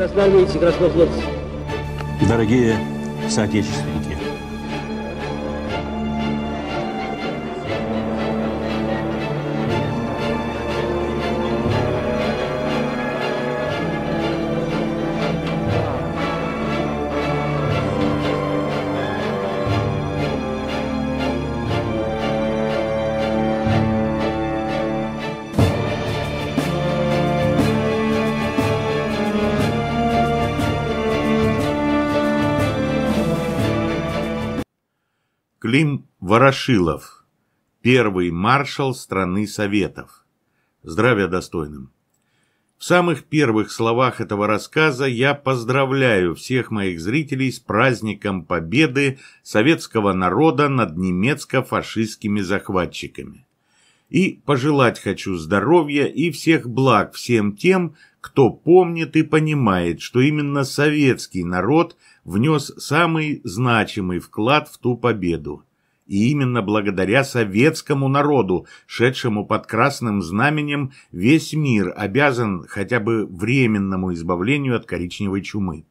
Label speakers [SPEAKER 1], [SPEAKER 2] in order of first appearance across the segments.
[SPEAKER 1] красноармейцы, краснофлотцы. Дорогие соотечественники, Ворошилов, первый маршал страны Советов. Здравия достойным. В самых первых словах этого рассказа я поздравляю всех моих зрителей с праздником победы советского народа над немецко-фашистскими захватчиками. И пожелать хочу здоровья и всех благ всем тем, кто помнит и понимает, что именно советский народ внес самый значимый вклад в ту победу – и именно благодаря советскому народу, шедшему под красным знаменем, весь мир обязан хотя бы временному избавлению от коричневой чумы.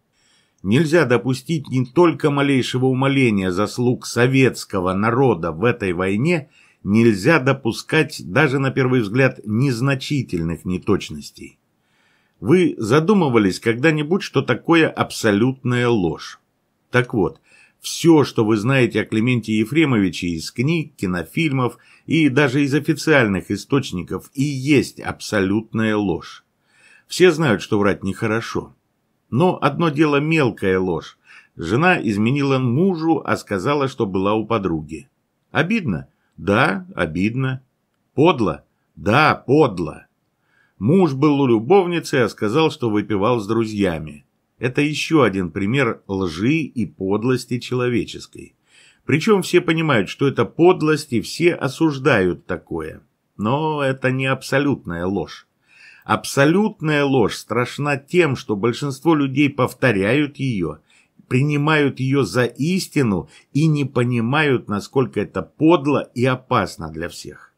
[SPEAKER 1] Нельзя допустить не только малейшего умаления заслуг советского народа в этой войне, нельзя допускать даже на первый взгляд незначительных неточностей. Вы задумывались когда-нибудь, что такое абсолютная ложь? Так вот, все, что вы знаете о Клементе Ефремовиче из книг, кинофильмов и даже из официальных источников, и есть абсолютная ложь. Все знают, что врать нехорошо. Но одно дело мелкая ложь. Жена изменила мужу, а сказала, что была у подруги. Обидно? Да, обидно. Подло? Да, подло. Муж был у любовницы, а сказал, что выпивал с друзьями. Это еще один пример лжи и подлости человеческой. Причем все понимают, что это подлость, и все осуждают такое. Но это не абсолютная ложь. Абсолютная ложь страшна тем, что большинство людей повторяют ее, принимают ее за истину и не понимают, насколько это подло и опасно для всех.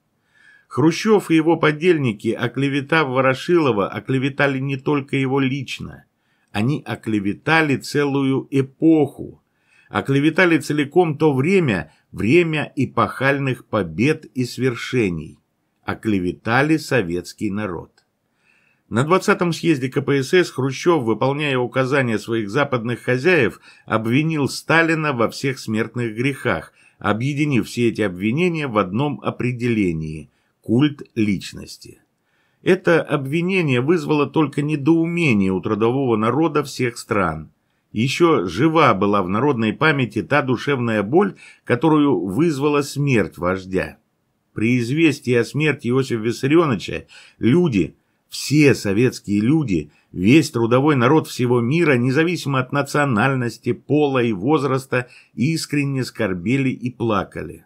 [SPEAKER 1] Хрущев и его подельники, оклеветав Ворошилова, оклеветали не только его лично – они оклеветали целую эпоху, оклеветали целиком то время, время эпохальных побед и свершений, оклеветали советский народ. На 20-м съезде КПСС Хрущев, выполняя указания своих западных хозяев, обвинил Сталина во всех смертных грехах, объединив все эти обвинения в одном определении – культ личности. Это обвинение вызвало только недоумение у трудового народа всех стран. Еще жива была в народной памяти та душевная боль, которую вызвала смерть вождя. При известии о смерти Иосифа Виссарионовича люди, все советские люди, весь трудовой народ всего мира, независимо от национальности, пола и возраста, искренне скорбели и плакали.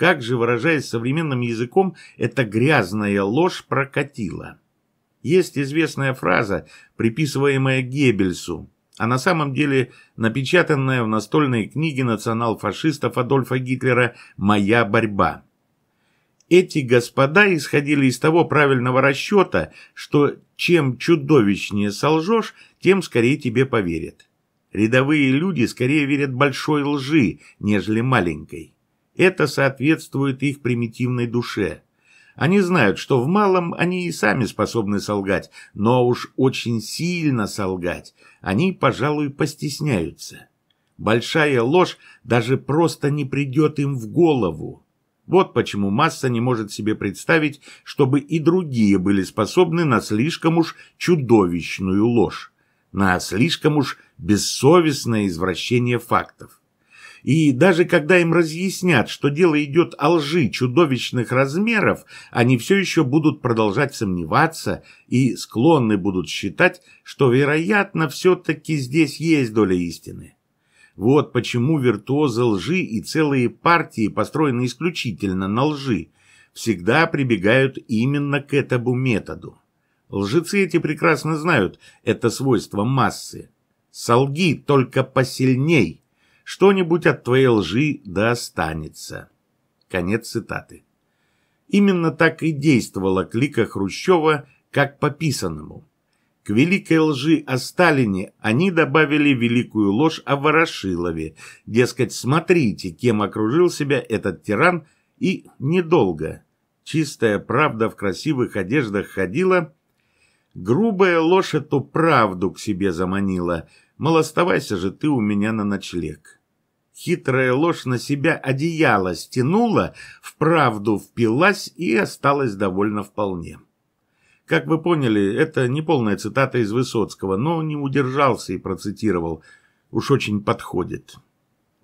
[SPEAKER 1] Как же, выражаясь современным языком, эта грязная ложь прокатила. Есть известная фраза, приписываемая Геббельсу, а на самом деле напечатанная в настольной книге национал-фашистов Адольфа Гитлера «Моя борьба». Эти господа исходили из того правильного расчета, что чем чудовищнее солжешь, тем скорее тебе поверят. Рядовые люди скорее верят большой лжи, нежели маленькой. Это соответствует их примитивной душе. Они знают, что в малом они и сами способны солгать, но уж очень сильно солгать они, пожалуй, постесняются. Большая ложь даже просто не придет им в голову. Вот почему масса не может себе представить, чтобы и другие были способны на слишком уж чудовищную ложь, на слишком уж бессовестное извращение фактов. И даже когда им разъяснят, что дело идет о лжи чудовищных размеров, они все еще будут продолжать сомневаться и склонны будут считать, что, вероятно, все-таки здесь есть доля истины. Вот почему виртуозы лжи и целые партии, построенные исключительно на лжи, всегда прибегают именно к этому методу. Лжецы эти прекрасно знают это свойство массы. Солги только посильней, что-нибудь от твоей лжи достанется. Конец цитаты. Именно так и действовала клика Хрущева как по писанному. К великой лжи о Сталине они добавили великую ложь о Ворошилове. Дескать, смотрите, кем окружил себя этот тиран, и недолго. Чистая правда в красивых одеждах ходила, грубая ложь эту правду к себе заманила. Мол, оставайся же ты у меня на ночлег. Хитрая ложь на себя одеяло стянула, вправду впилась и осталась довольно вполне. Как вы поняли, это не полная цитата из Высоцкого, но не удержался и процитировал. Уж очень подходит.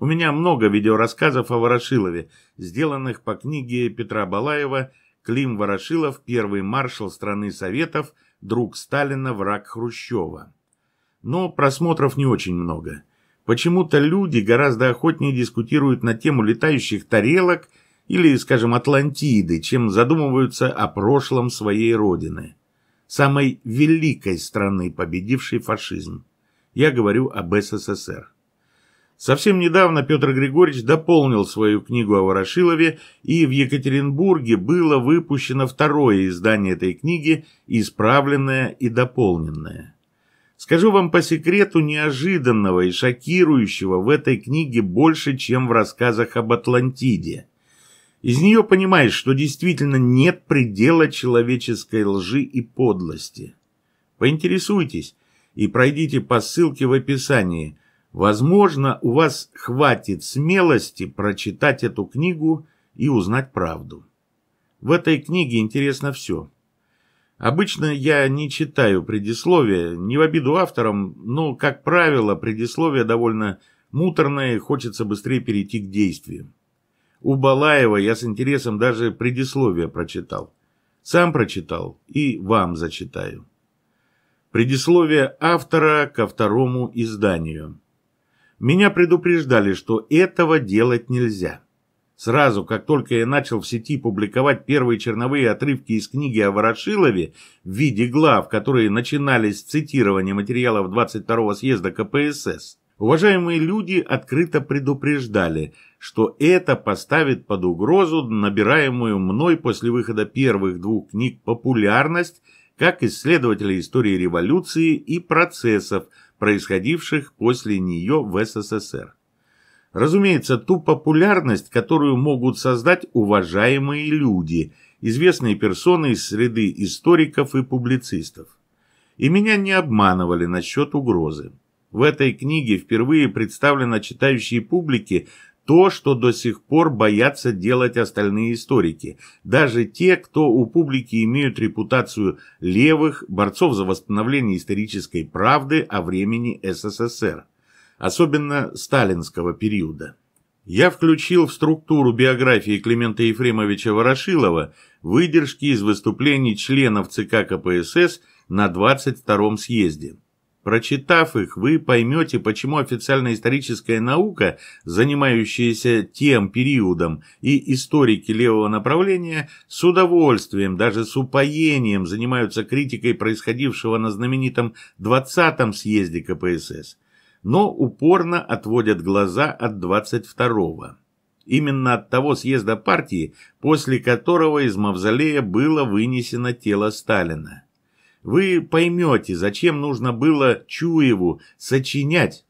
[SPEAKER 1] У меня много видеорассказов о Ворошилове, сделанных по книге Петра Балаева «Клим Ворошилов. Первый маршал страны Советов. Друг Сталина. Враг Хрущева». Но просмотров не очень много – Почему-то люди гораздо охотнее дискутируют на тему летающих тарелок или, скажем, Атлантиды, чем задумываются о прошлом своей родины, самой великой страны, победившей фашизм. Я говорю об СССР. Совсем недавно Петр Григорьевич дополнил свою книгу о Ворошилове, и в Екатеринбурге было выпущено второе издание этой книги, исправленное и дополненное. Скажу вам по секрету, неожиданного и шокирующего в этой книге больше, чем в рассказах об Атлантиде. Из нее понимаешь, что действительно нет предела человеческой лжи и подлости. Поинтересуйтесь и пройдите по ссылке в описании. Возможно, у вас хватит смелости прочитать эту книгу и узнать правду. В этой книге интересно все. Обычно я не читаю предисловия, не в обиду авторам, но, как правило, предисловие довольно муторное, хочется быстрее перейти к действиям. У Балаева я с интересом даже предисловие прочитал. Сам прочитал и вам зачитаю. Предисловие автора ко второму изданию. Меня предупреждали, что этого делать нельзя. Сразу, как только я начал в сети публиковать первые черновые отрывки из книги о Ворошилове в виде глав, которые начинались с цитирования материалов 22-го съезда КПСС, уважаемые люди открыто предупреждали, что это поставит под угрозу набираемую мной после выхода первых двух книг популярность как исследователя истории революции и процессов, происходивших после нее в СССР. Разумеется, ту популярность, которую могут создать уважаемые люди, известные персоны из среды историков и публицистов. И меня не обманывали насчет угрозы. В этой книге впервые представлено читающей публике то, что до сих пор боятся делать остальные историки, даже те, кто у публики имеют репутацию левых, борцов за восстановление исторической правды о времени СССР особенно сталинского периода. Я включил в структуру биографии Климента Ефремовича Ворошилова выдержки из выступлений членов ЦК КПСС на 22-м съезде. Прочитав их, вы поймете, почему официальная историческая наука, занимающаяся тем периодом, и историки левого направления с удовольствием, даже с упоением занимаются критикой происходившего на знаменитом 20-м съезде КПСС но упорно отводят глаза от 22-го. Именно от того съезда партии, после которого из мавзолея было вынесено тело Сталина. Вы поймете, зачем нужно было Чуеву сочинять,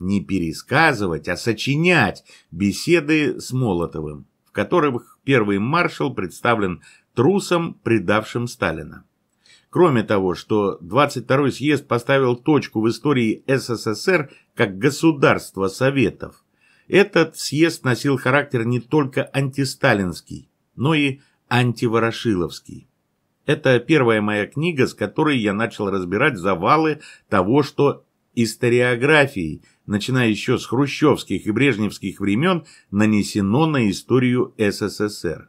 [SPEAKER 1] не пересказывать, а сочинять беседы с Молотовым, в которых первый маршал представлен трусом, предавшим Сталина. Кроме того, что 22-й съезд поставил точку в истории СССР как государства Советов. Этот съезд носил характер не только антисталинский, но и антиворошиловский. Это первая моя книга, с которой я начал разбирать завалы того, что историографией, начиная еще с хрущевских и брежневских времен, нанесено на историю СССР.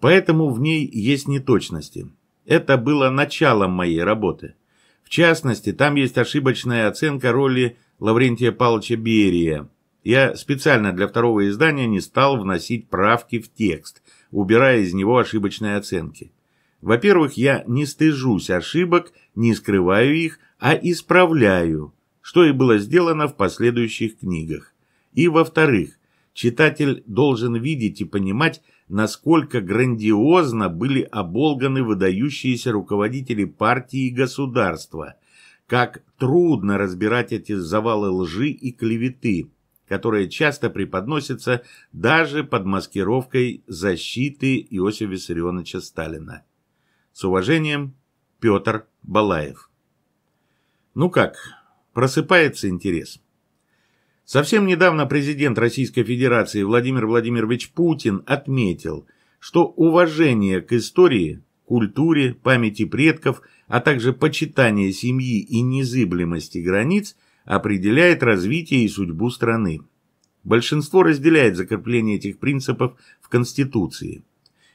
[SPEAKER 1] Поэтому в ней есть неточности. Это было началом моей работы. В частности, там есть ошибочная оценка роли Лаврентия Павловича Берия. Я специально для второго издания не стал вносить правки в текст, убирая из него ошибочные оценки. Во-первых, я не стыжусь ошибок, не скрываю их, а исправляю, что и было сделано в последующих книгах. И во-вторых, читатель должен видеть и понимать, насколько грандиозно были оболганы выдающиеся руководители партии и государства, как трудно разбирать эти завалы лжи и клеветы, которые часто преподносятся даже под маскировкой защиты Иосифа Виссарионовича Сталина. С уважением, Петр Балаев. Ну как, просыпается интерес. Совсем недавно президент Российской Федерации Владимир Владимирович Путин отметил, что уважение к истории, культуре, памяти предков, а также почитание семьи и незыблемости границ определяет развитие и судьбу страны. Большинство разделяет закрепление этих принципов в Конституции.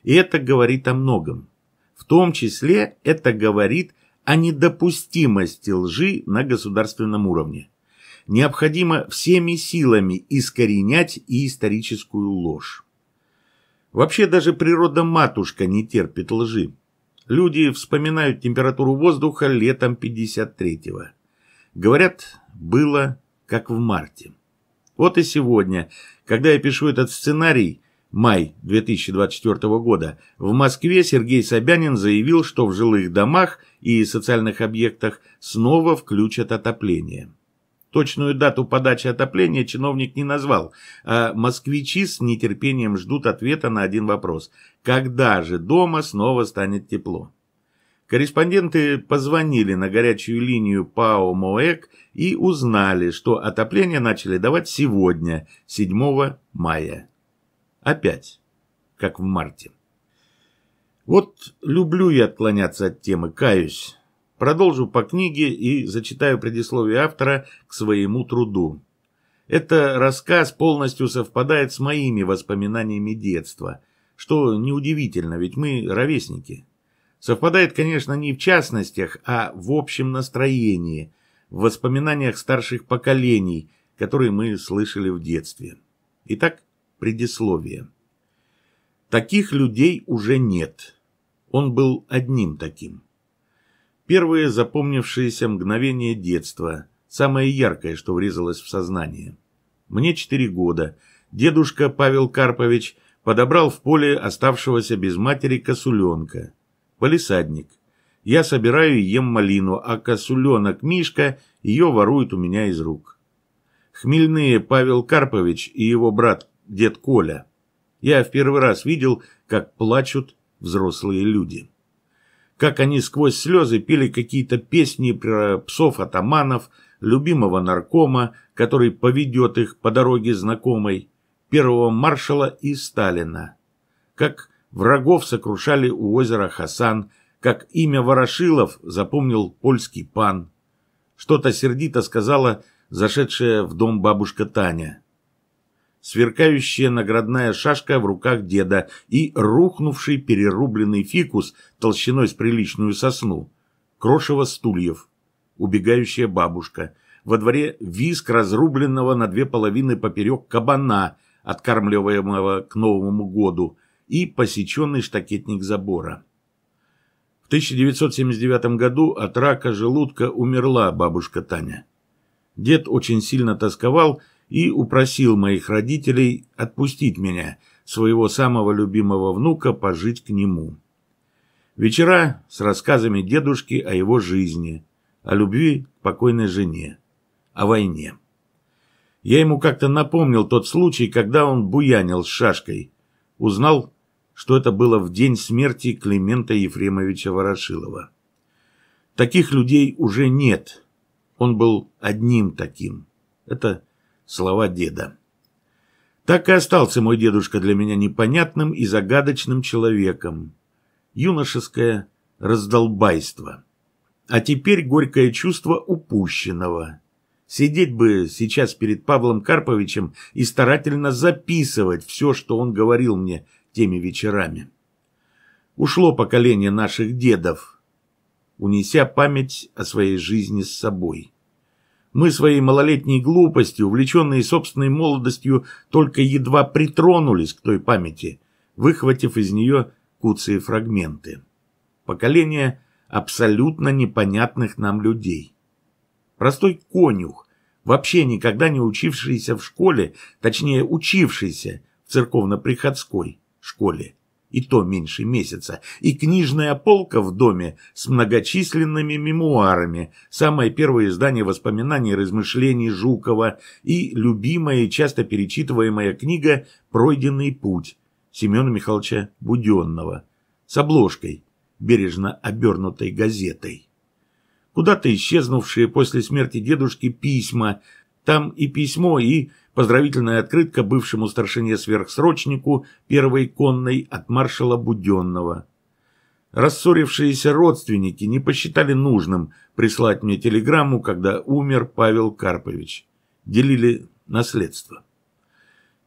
[SPEAKER 1] И это говорит о многом. В том числе это говорит о недопустимости лжи на государственном уровне необходимо всеми силами искоренять и историческую ложь. Вообще даже природа-матушка не терпит лжи. Люди вспоминают температуру воздуха летом 53-го. Говорят, было как в марте. Вот и сегодня, когда я пишу этот сценарий, май 2024 года, в Москве Сергей Собянин заявил, что в жилых домах и социальных объектах снова включат отопление. Точную дату подачи отопления чиновник не назвал, а москвичи с нетерпением ждут ответа на один вопрос. Когда же дома снова станет тепло? Корреспонденты позвонили на горячую линию ПАО МОЭК и узнали, что отопление начали давать сегодня, 7 мая. Опять, как в марте. Вот люблю я отклоняться от темы, каюсь. Продолжу по книге и зачитаю предисловие автора к своему труду. Это рассказ полностью совпадает с моими воспоминаниями детства, что неудивительно, ведь мы ровесники. Совпадает, конечно, не в частностях, а в общем настроении, в воспоминаниях старших поколений, которые мы слышали в детстве. Итак, предисловие. Таких людей уже нет. Он был одним таким. Первые запомнившиеся мгновения детства, самое яркое, что врезалось в сознание. Мне четыре года. Дедушка Павел Карпович подобрал в поле оставшегося без матери косуленка. Полисадник. Я собираю и ем малину, а косуленок Мишка ее ворует у меня из рук. Хмельные Павел Карпович и его брат дед Коля. Я в первый раз видел, как плачут взрослые люди как они сквозь слезы пели какие-то песни про псов-атаманов, любимого наркома, который поведет их по дороге знакомой, первого маршала и Сталина. Как врагов сокрушали у озера Хасан, как имя Ворошилов запомнил польский пан. Что-то сердито сказала зашедшая в дом бабушка Таня сверкающая наградная шашка в руках деда и рухнувший перерубленный фикус толщиной с приличную сосну, крошево стульев, убегающая бабушка, во дворе виск разрубленного на две половины поперек кабана, откармливаемого к Новому году, и посеченный штакетник забора. В 1979 году от рака желудка умерла бабушка Таня. Дед очень сильно тосковал и упросил моих родителей отпустить меня, своего самого любимого внука, пожить к нему. Вечера с рассказами дедушки о его жизни, о любви к покойной жене, о войне. Я ему как-то напомнил тот случай, когда он буянил с шашкой. Узнал, что это было в день смерти Климента Ефремовича Ворошилова. Таких людей уже нет. Он был одним таким. Это слова деда. Так и остался мой дедушка для меня непонятным и загадочным человеком. Юношеское раздолбайство. А теперь горькое чувство упущенного. Сидеть бы сейчас перед Павлом Карповичем и старательно записывать все, что он говорил мне теми вечерами. Ушло поколение наших дедов, унеся память о своей жизни с собой. Мы своей малолетней глупостью, увлеченные собственной молодостью, только едва притронулись к той памяти, выхватив из нее куцые фрагменты. Поколение абсолютно непонятных нам людей. Простой конюх, вообще никогда не учившийся в школе, точнее учившийся в церковно-приходской школе, и то меньше месяца, и книжная полка в доме с многочисленными мемуарами, самое первое издание воспоминаний и размышлений Жукова и любимая и часто перечитываемая книга «Пройденный путь» Семена Михайловича Буденного с обложкой, бережно обернутой газетой. Куда-то исчезнувшие после смерти дедушки письма, там и письмо, и Поздравительная открытка бывшему старшине-сверхсрочнику первой конной от маршала Буденного. Рассорившиеся родственники не посчитали нужным прислать мне телеграмму, когда умер Павел Карпович. Делили наследство.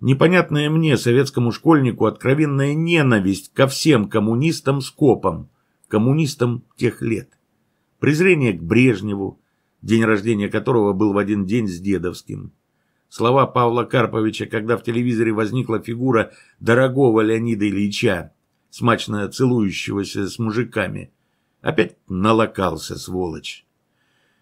[SPEAKER 1] Непонятная мне, советскому школьнику, откровенная ненависть ко всем коммунистам скопам коммунистам тех лет. Презрение к Брежневу, день рождения которого был в один день с дедовским. Слова Павла Карповича, когда в телевизоре возникла фигура дорогого Леонида Ильича, смачно целующегося с мужиками. Опять налокался, сволочь.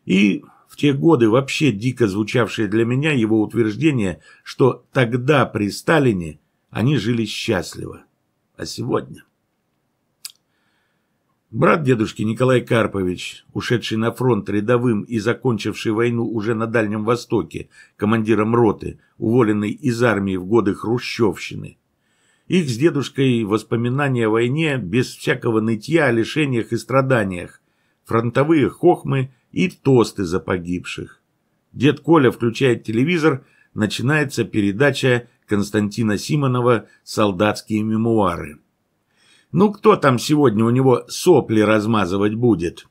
[SPEAKER 1] И в те годы вообще дико звучавшее для меня его утверждение, что тогда при Сталине они жили счастливо. А сегодня... Брат дедушки Николай Карпович, ушедший на фронт рядовым и закончивший войну уже на Дальнем Востоке, командиром роты, уволенный из армии в годы Хрущевщины. Их с дедушкой воспоминания о войне без всякого нытья о лишениях и страданиях, фронтовые хохмы и тосты за погибших. Дед Коля включает телевизор, начинается передача Константина Симонова «Солдатские мемуары». Ну, кто там сегодня у него сопли размазывать будет?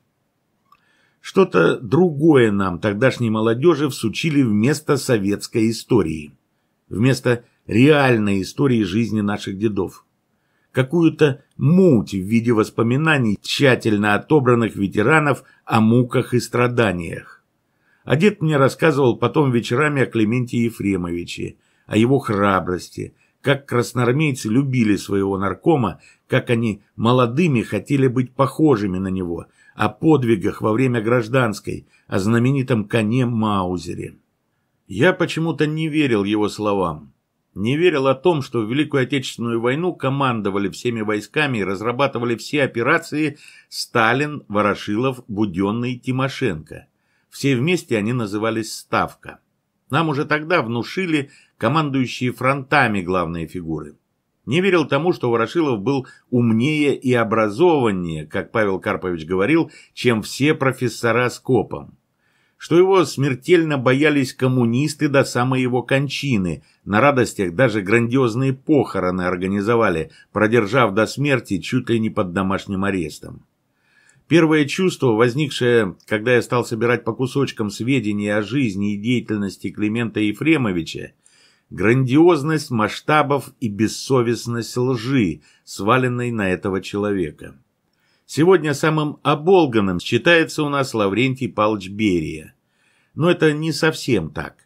[SPEAKER 1] Что-то другое нам тогдашней молодежи всучили вместо советской истории, вместо реальной истории жизни наших дедов. Какую-то муть в виде воспоминаний тщательно отобранных ветеранов о муках и страданиях. А дед мне рассказывал потом вечерами о Клементе Ефремовиче, о его храбрости, как красноармейцы любили своего наркома, как они молодыми хотели быть похожими на него, о подвигах во время гражданской, о знаменитом коне Маузере. Я почему-то не верил его словам. Не верил о том, что в Великую Отечественную войну командовали всеми войсками и разрабатывали все операции Сталин, Ворошилов, Буденный, Тимошенко. Все вместе они назывались «Ставка». Нам уже тогда внушили, командующие фронтами главные фигуры. Не верил тому, что Ворошилов был умнее и образованнее, как Павел Карпович говорил, чем все профессора с копом. Что его смертельно боялись коммунисты до самой его кончины. На радостях даже грандиозные похороны организовали, продержав до смерти чуть ли не под домашним арестом. Первое чувство, возникшее, когда я стал собирать по кусочкам сведения о жизни и деятельности Климента Ефремовича, грандиозность масштабов и бессовестность лжи, сваленной на этого человека. Сегодня самым оболганным считается у нас Лаврентий Павлович Берия. Но это не совсем так.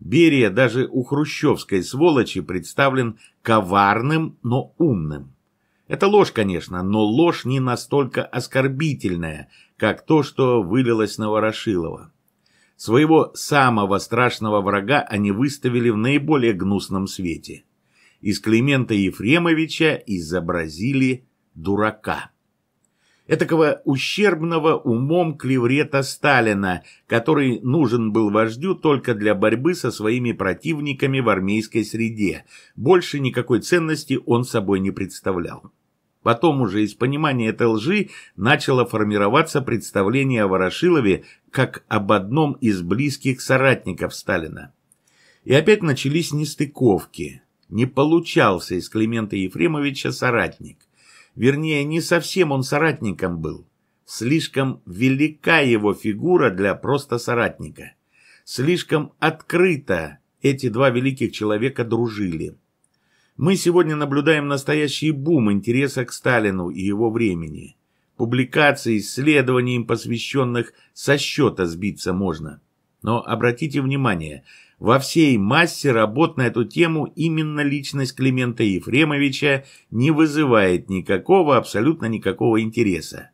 [SPEAKER 1] Берия даже у хрущевской сволочи представлен коварным, но умным. Это ложь, конечно, но ложь не настолько оскорбительная, как то, что вылилось на Ворошилова. Своего самого страшного врага они выставили в наиболее гнусном свете. Из Климента Ефремовича изобразили дурака. Этакого ущербного умом клеврета Сталина, который нужен был вождю только для борьбы со своими противниками в армейской среде. Больше никакой ценности он собой не представлял. Потом уже из понимания этой лжи начало формироваться представление о Ворошилове как об одном из близких соратников Сталина. И опять начались нестыковки. Не получался из Климента Ефремовича соратник. Вернее, не совсем он соратником был. Слишком велика его фигура для просто соратника. Слишком открыто эти два великих человека дружили. Мы сегодня наблюдаем настоящий бум интереса к Сталину и его времени. Публикаций, исследований, им посвященных, со счета сбиться можно. Но обратите внимание, во всей массе работ на эту тему именно личность Климента Ефремовича не вызывает никакого, абсолютно никакого интереса.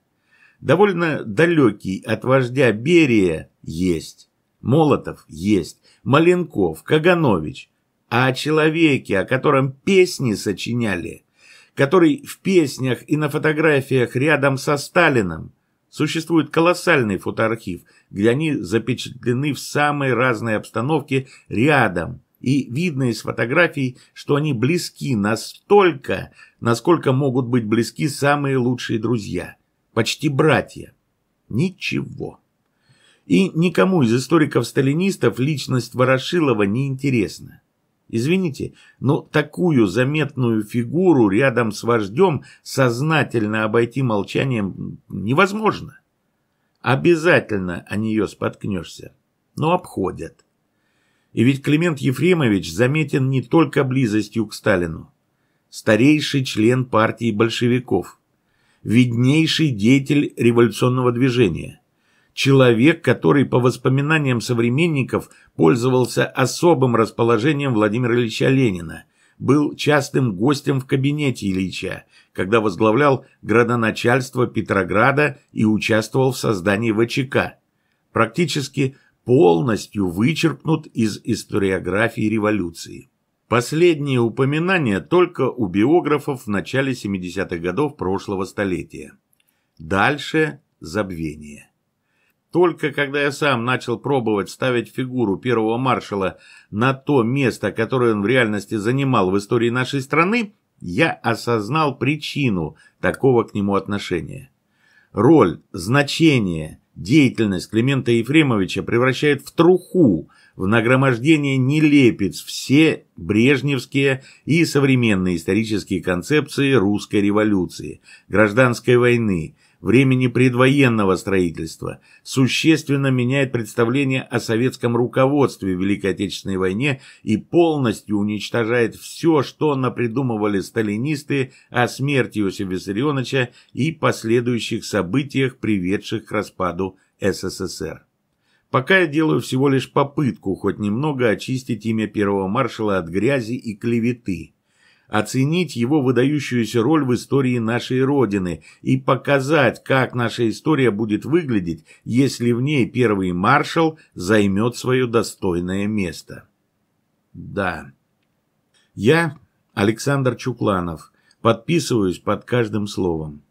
[SPEAKER 1] Довольно далекий от вождя Берия есть, Молотов есть, Маленков, Каганович а о человеке, о котором песни сочиняли, который в песнях и на фотографиях рядом со Сталиным Существует колоссальный фотоархив, где они запечатлены в самой разной обстановке рядом, и видно из фотографий, что они близки настолько, насколько могут быть близки самые лучшие друзья, почти братья. Ничего. И никому из историков-сталинистов личность Ворошилова не интересна. Извините, но такую заметную фигуру рядом с вождем сознательно обойти молчанием невозможно. Обязательно о нее споткнешься, но обходят. И ведь Климент Ефремович заметен не только близостью к Сталину. Старейший член партии большевиков, виднейший деятель революционного движения – человек, который, по воспоминаниям современников, пользовался особым расположением Владимира Ильича Ленина, был частым гостем в кабинете Ильича, когда возглавлял градоначальство Петрограда и участвовал в создании ВЧК, практически полностью вычеркнут из историографии революции. Последние упоминания только у биографов в начале 70-х годов прошлого столетия. Дальше забвение. Только когда я сам начал пробовать ставить фигуру первого маршала на то место, которое он в реальности занимал в истории нашей страны, я осознал причину такого к нему отношения. Роль, значение, деятельность Климента Ефремовича превращает в труху, в нагромождение нелепец все брежневские и современные исторические концепции русской революции, гражданской войны, времени предвоенного строительства, существенно меняет представление о советском руководстве в Великой Отечественной войне и полностью уничтожает все, что напридумывали сталинисты о смерти Иосифа Виссарионовича и последующих событиях, приведших к распаду СССР. Пока я делаю всего лишь попытку хоть немного очистить имя первого маршала от грязи и клеветы оценить его выдающуюся роль в истории нашей Родины и показать, как наша история будет выглядеть, если в ней первый маршал займет свое достойное место. Да. Я, Александр Чукланов, подписываюсь под каждым словом.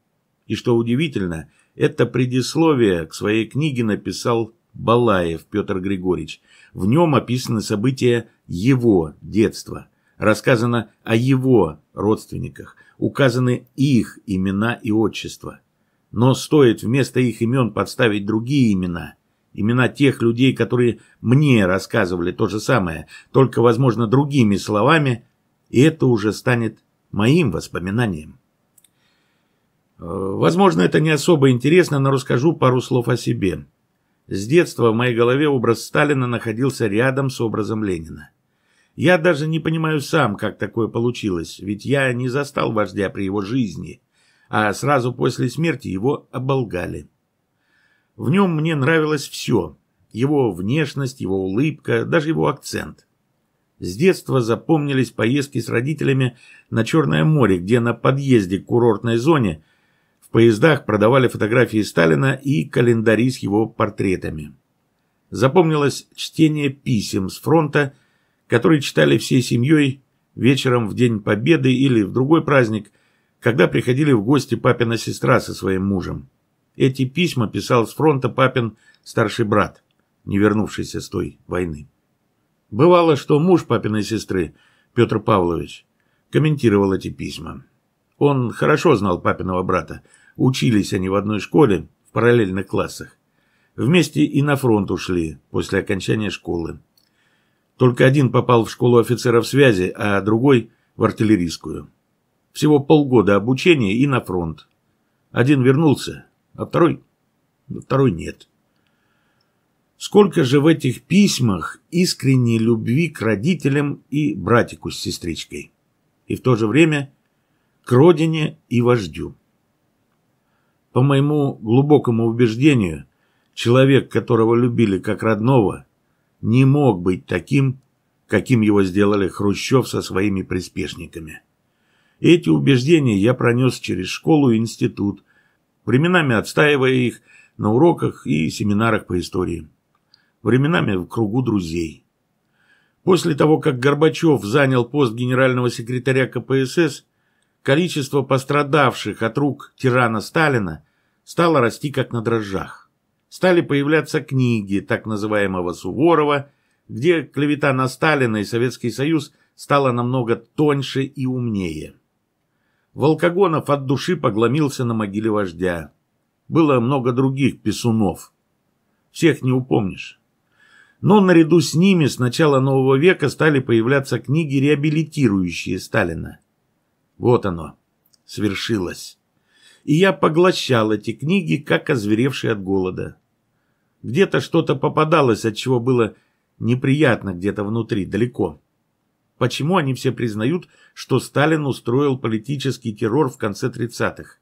[SPEAKER 1] И что удивительно, это предисловие к своей книге написал Балаев Петр Григорьевич. В нем описаны события его детства – рассказано о его родственниках, указаны их имена и отчества. Но стоит вместо их имен подставить другие имена, имена тех людей, которые мне рассказывали то же самое, только, возможно, другими словами, и это уже станет моим воспоминанием. Э, возможно, это не особо интересно, но расскажу пару слов о себе. С детства в моей голове образ Сталина находился рядом с образом Ленина. Я даже не понимаю сам, как такое получилось, ведь я не застал вождя при его жизни, а сразу после смерти его оболгали. В нем мне нравилось все. Его внешность, его улыбка, даже его акцент. С детства запомнились поездки с родителями на Черное море, где на подъезде к курортной зоне в поездах продавали фотографии Сталина и календари с его портретами. Запомнилось чтение писем с фронта который читали всей семьей вечером в День Победы или в другой праздник, когда приходили в гости папина сестра со своим мужем. Эти письма писал с фронта папин старший брат, не вернувшийся с той войны. Бывало, что муж папиной сестры, Петр Павлович, комментировал эти письма. Он хорошо знал папиного брата, учились они в одной школе, в параллельных классах. Вместе и на фронт ушли после окончания школы. Только один попал в школу офицеров связи, а другой – в артиллерийскую. Всего полгода обучения и на фронт. Один вернулся, а второй... Ну, второй нет. Сколько же в этих письмах искренней любви к родителям и братику с сестричкой. И в то же время к родине и вождю. По моему глубокому убеждению, человек, которого любили как родного – не мог быть таким, каким его сделали Хрущев со своими приспешниками. Эти убеждения я пронес через школу и институт, временами отстаивая их на уроках и семинарах по истории, временами в кругу друзей. После того, как Горбачев занял пост генерального секретаря КПСС, количество пострадавших от рук тирана Сталина стало расти как на дрожжах стали появляться книги так называемого Суворова, где клевета на Сталина и Советский Союз стала намного тоньше и умнее. Волкогонов от души погломился на могиле вождя. Было много других писунов. Всех не упомнишь. Но наряду с ними с начала нового века стали появляться книги, реабилитирующие Сталина. Вот оно, свершилось. И я поглощал эти книги, как озверевший от голода. Где-то что-то попадалось, от чего было неприятно где-то внутри, далеко. Почему они все признают, что Сталин устроил политический террор в конце 30-х?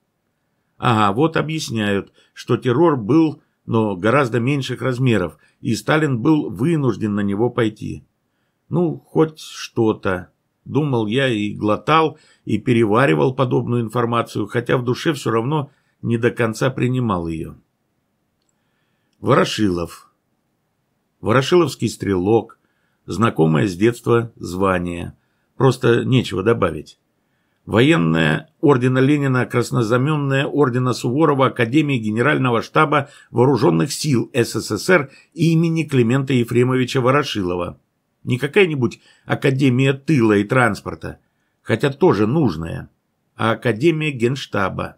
[SPEAKER 1] Ага, вот объясняют, что террор был, но гораздо меньших размеров, и Сталин был вынужден на него пойти. Ну, хоть что-то. Думал я и глотал, и переваривал подобную информацию, хотя в душе все равно не до конца принимал ее. Ворошилов. Ворошиловский стрелок, знакомое с детства звание. Просто нечего добавить. Военная ордена Ленина, краснозаменная ордена Суворова Академии Генерального штаба Вооруженных сил СССР имени Климента Ефремовича Ворошилова. Не какая-нибудь Академия тыла и транспорта, хотя тоже нужная, а Академия Генштаба.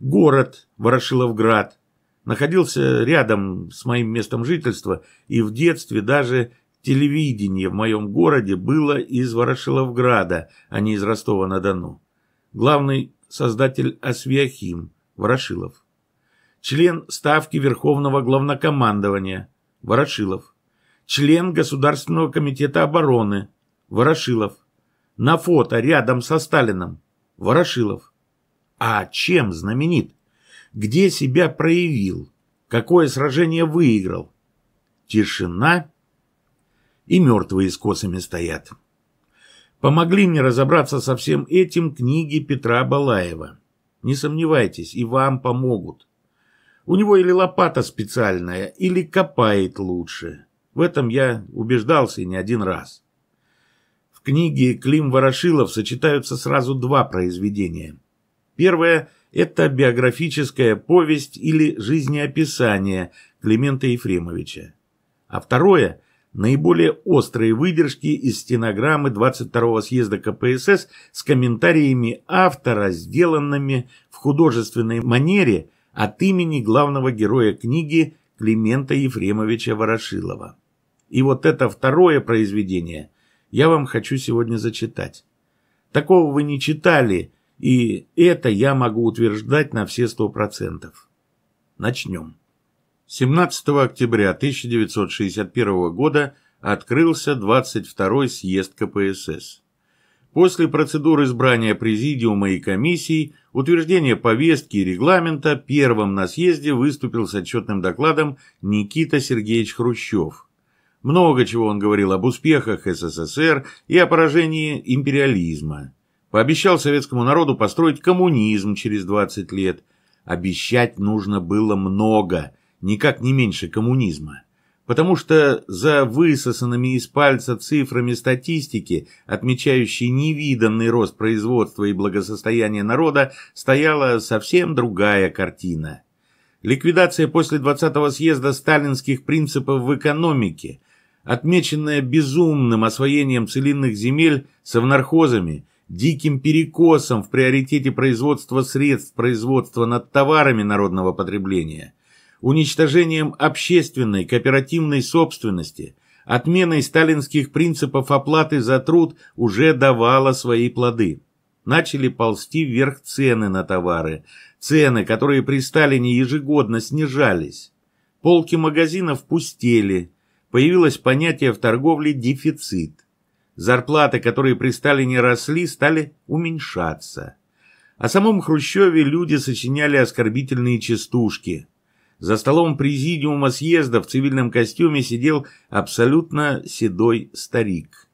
[SPEAKER 1] Город Ворошиловград – находился рядом с моим местом жительства, и в детстве даже телевидение в моем городе было из Ворошиловграда, а не из Ростова-на-Дону. Главный создатель Асвиахим – Ворошилов. Член Ставки Верховного Главнокомандования – Ворошилов. Член Государственного комитета обороны – Ворошилов. На фото рядом со Сталином – Ворошилов. А чем знаменит? где себя проявил, какое сражение выиграл. Тишина и мертвые с косами стоят. Помогли мне разобраться со всем этим книги Петра Балаева. Не сомневайтесь, и вам помогут. У него или лопата специальная, или копает лучше. В этом я убеждался не один раз. В книге Клим Ворошилов сочетаются сразу два произведения. Первое – это биографическая повесть или жизнеописание Климента Ефремовича. А второе – наиболее острые выдержки из стенограммы 22-го съезда КПСС с комментариями автора, сделанными в художественной манере от имени главного героя книги Климента Ефремовича Ворошилова. И вот это второе произведение я вам хочу сегодня зачитать. Такого вы не читали – и это я могу утверждать на все сто процентов. Начнем. 17 октября 1961 года открылся 22-й съезд КПСС. После процедуры избрания президиума и комиссий, утверждения повестки и регламента, первым на съезде выступил с отчетным докладом Никита Сергеевич Хрущев. Много чего он говорил об успехах СССР и о поражении империализма. Пообещал советскому народу построить коммунизм через 20 лет. Обещать нужно было много, никак не меньше коммунизма. Потому что за высосанными из пальца цифрами статистики, отмечающей невиданный рост производства и благосостояния народа, стояла совсем другая картина. Ликвидация после 20-го съезда сталинских принципов в экономике – отмеченная безумным освоением целинных земель совнархозами диким перекосом в приоритете производства средств производства над товарами народного потребления, уничтожением общественной кооперативной собственности, отменой сталинских принципов оплаты за труд уже давала свои плоды. Начали ползти вверх цены на товары, цены, которые при Сталине ежегодно снижались. Полки магазинов пустели, появилось понятие в торговле «дефицит». Зарплаты, которые при Сталине росли, стали уменьшаться. О самом Хрущеве люди сочиняли оскорбительные частушки. За столом президиума съезда в цивильном костюме сидел абсолютно седой старик,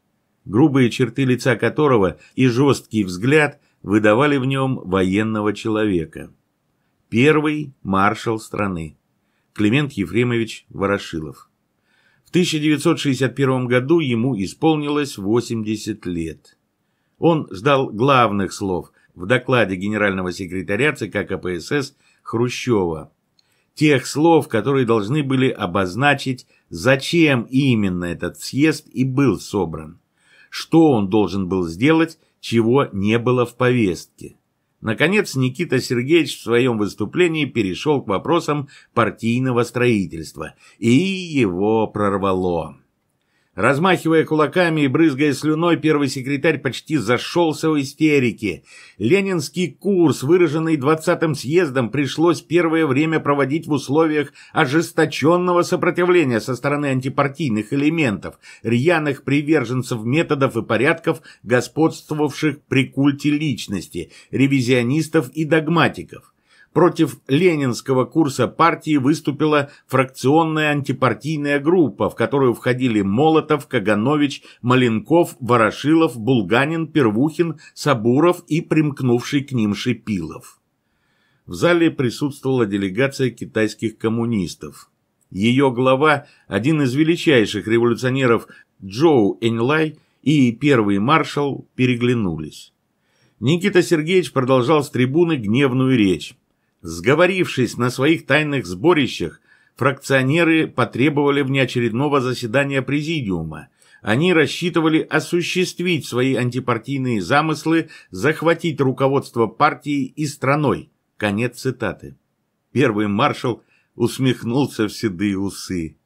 [SPEAKER 1] грубые черты лица которого и жесткий взгляд выдавали в нем военного человека. Первый маршал страны. Климент Ефремович Ворошилов. В 1961 году ему исполнилось 80 лет. Он ждал главных слов в докладе генерального секретаря ЦК КПСС Хрущева. Тех слов, которые должны были обозначить, зачем именно этот съезд и был собран. Что он должен был сделать, чего не было в повестке. Наконец, Никита Сергеевич в своем выступлении перешел к вопросам партийного строительства, и его прорвало. Размахивая кулаками и брызгая слюной, первый секретарь почти зашелся в истерике. Ленинский курс, выраженный двадцатым съездом, пришлось первое время проводить в условиях ожесточенного сопротивления со стороны антипартийных элементов, рьяных приверженцев методов и порядков, господствовавших при культе личности, ревизионистов и догматиков против ленинского курса партии выступила фракционная антипартийная группа, в которую входили Молотов, Каганович, Маленков, Ворошилов, Булганин, Первухин, Сабуров и примкнувший к ним Шипилов. В зале присутствовала делегация китайских коммунистов. Ее глава, один из величайших революционеров Джоу Эньлай и первый маршал переглянулись. Никита Сергеевич продолжал с трибуны гневную речь. Сговорившись на своих тайных сборищах, фракционеры потребовали внеочередного заседания президиума. Они рассчитывали осуществить свои антипартийные замыслы, захватить руководство партии и страной. Конец цитаты. Первый маршал усмехнулся в седые усы.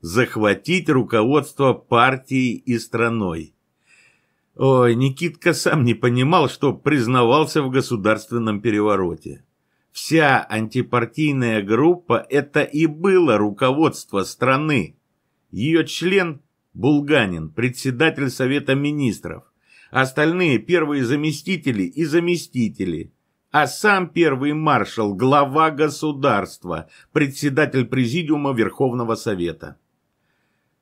[SPEAKER 1] Захватить руководство партии и страной. Ой, Никитка сам не понимал, что признавался в государственном перевороте. Вся антипартийная группа – это и было руководство страны. Ее член – Булганин, председатель Совета Министров. Остальные – первые заместители и заместители. А сам первый маршал – глава государства, председатель Президиума Верховного Совета.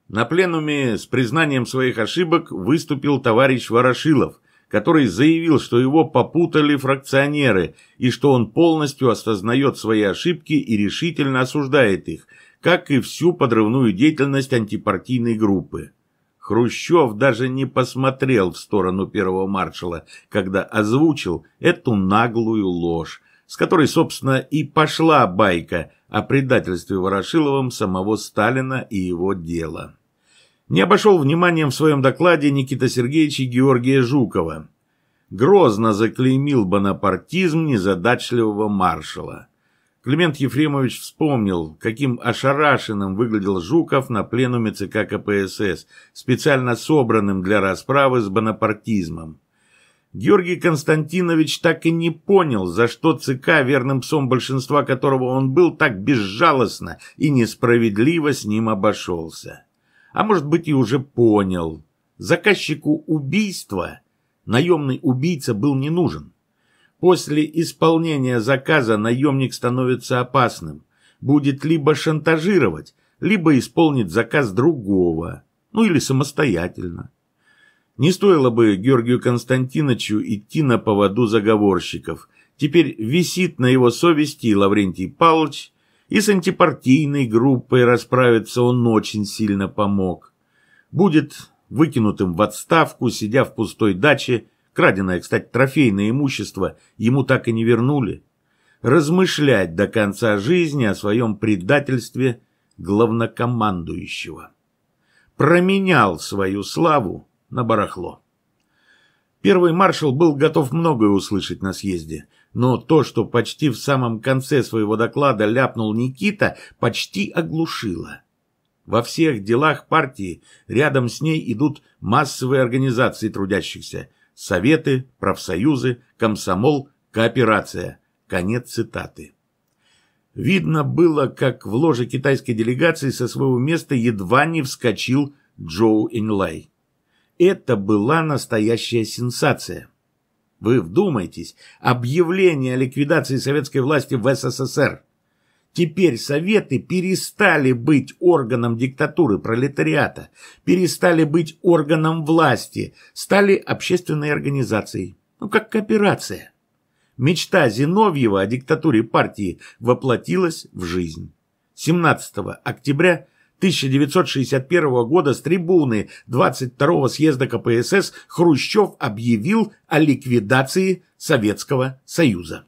[SPEAKER 1] На пленуме с признанием своих ошибок выступил товарищ Ворошилов – который заявил, что его попутали фракционеры и что он полностью осознает свои ошибки и решительно осуждает их, как и всю подрывную деятельность антипартийной группы. Хрущев даже не посмотрел в сторону первого маршала, когда озвучил эту наглую ложь, с которой, собственно, и пошла байка о предательстве Ворошиловым самого Сталина и его дела не обошел вниманием в своем докладе Никита Сергеевич и Георгия Жукова. Грозно заклеймил бонапартизм незадачливого маршала. Климент Ефремович вспомнил, каким ошарашенным выглядел Жуков на пленуме ЦК КПСС, специально собранным для расправы с бонапартизмом. Георгий Константинович так и не понял, за что ЦК, верным псом большинства которого он был, так безжалостно и несправедливо с ним обошелся а может быть и уже понял. Заказчику убийства наемный убийца был не нужен. После исполнения заказа наемник становится опасным, будет либо шантажировать, либо исполнит заказ другого, ну или самостоятельно. Не стоило бы Георгию Константиновичу идти на поводу заговорщиков. Теперь висит на его совести Лаврентий Павлович, и с антипартийной группой расправиться он очень сильно помог. Будет выкинутым в отставку, сидя в пустой даче, краденое, кстати, трофейное имущество, ему так и не вернули. Размышлять до конца жизни о своем предательстве главнокомандующего. Променял свою славу на барахло. Первый маршал был готов многое услышать на съезде – но то, что почти в самом конце своего доклада ляпнул Никита, почти оглушило. Во всех делах партии рядом с ней идут массовые организации трудящихся. Советы, профсоюзы, комсомол, кооперация. Конец цитаты. Видно было, как в ложе китайской делегации со своего места едва не вскочил Джоу Энлай. Это была настоящая сенсация. Вы вдумайтесь, объявление о ликвидации советской власти в СССР. Теперь Советы перестали быть органом диктатуры пролетариата, перестали быть органом власти, стали общественной организацией. Ну, как кооперация. Мечта Зиновьева о диктатуре партии воплотилась в жизнь. 17 октября 1961 года с трибуны 22-го съезда КПСС Хрущев объявил о ликвидации Советского Союза.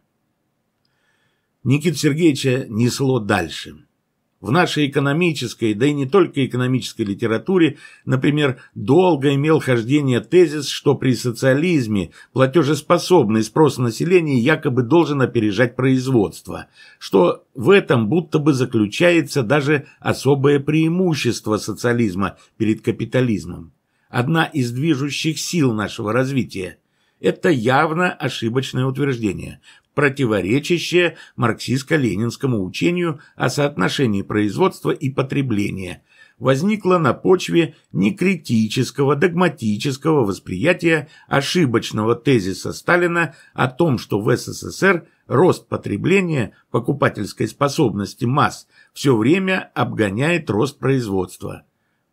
[SPEAKER 1] Никита Сергеевича несло дальше. В нашей экономической, да и не только экономической литературе, например, долго имел хождение тезис, что при социализме платежеспособный спрос населения якобы должен опережать производство, что в этом будто бы заключается даже особое преимущество социализма перед капитализмом. Одна из движущих сил нашего развития – это явно ошибочное утверждение, противоречащее марксистско-ленинскому учению о соотношении производства и потребления, возникло на почве некритического, догматического восприятия ошибочного тезиса Сталина о том, что в СССР рост потребления покупательской способности масс все время обгоняет рост производства.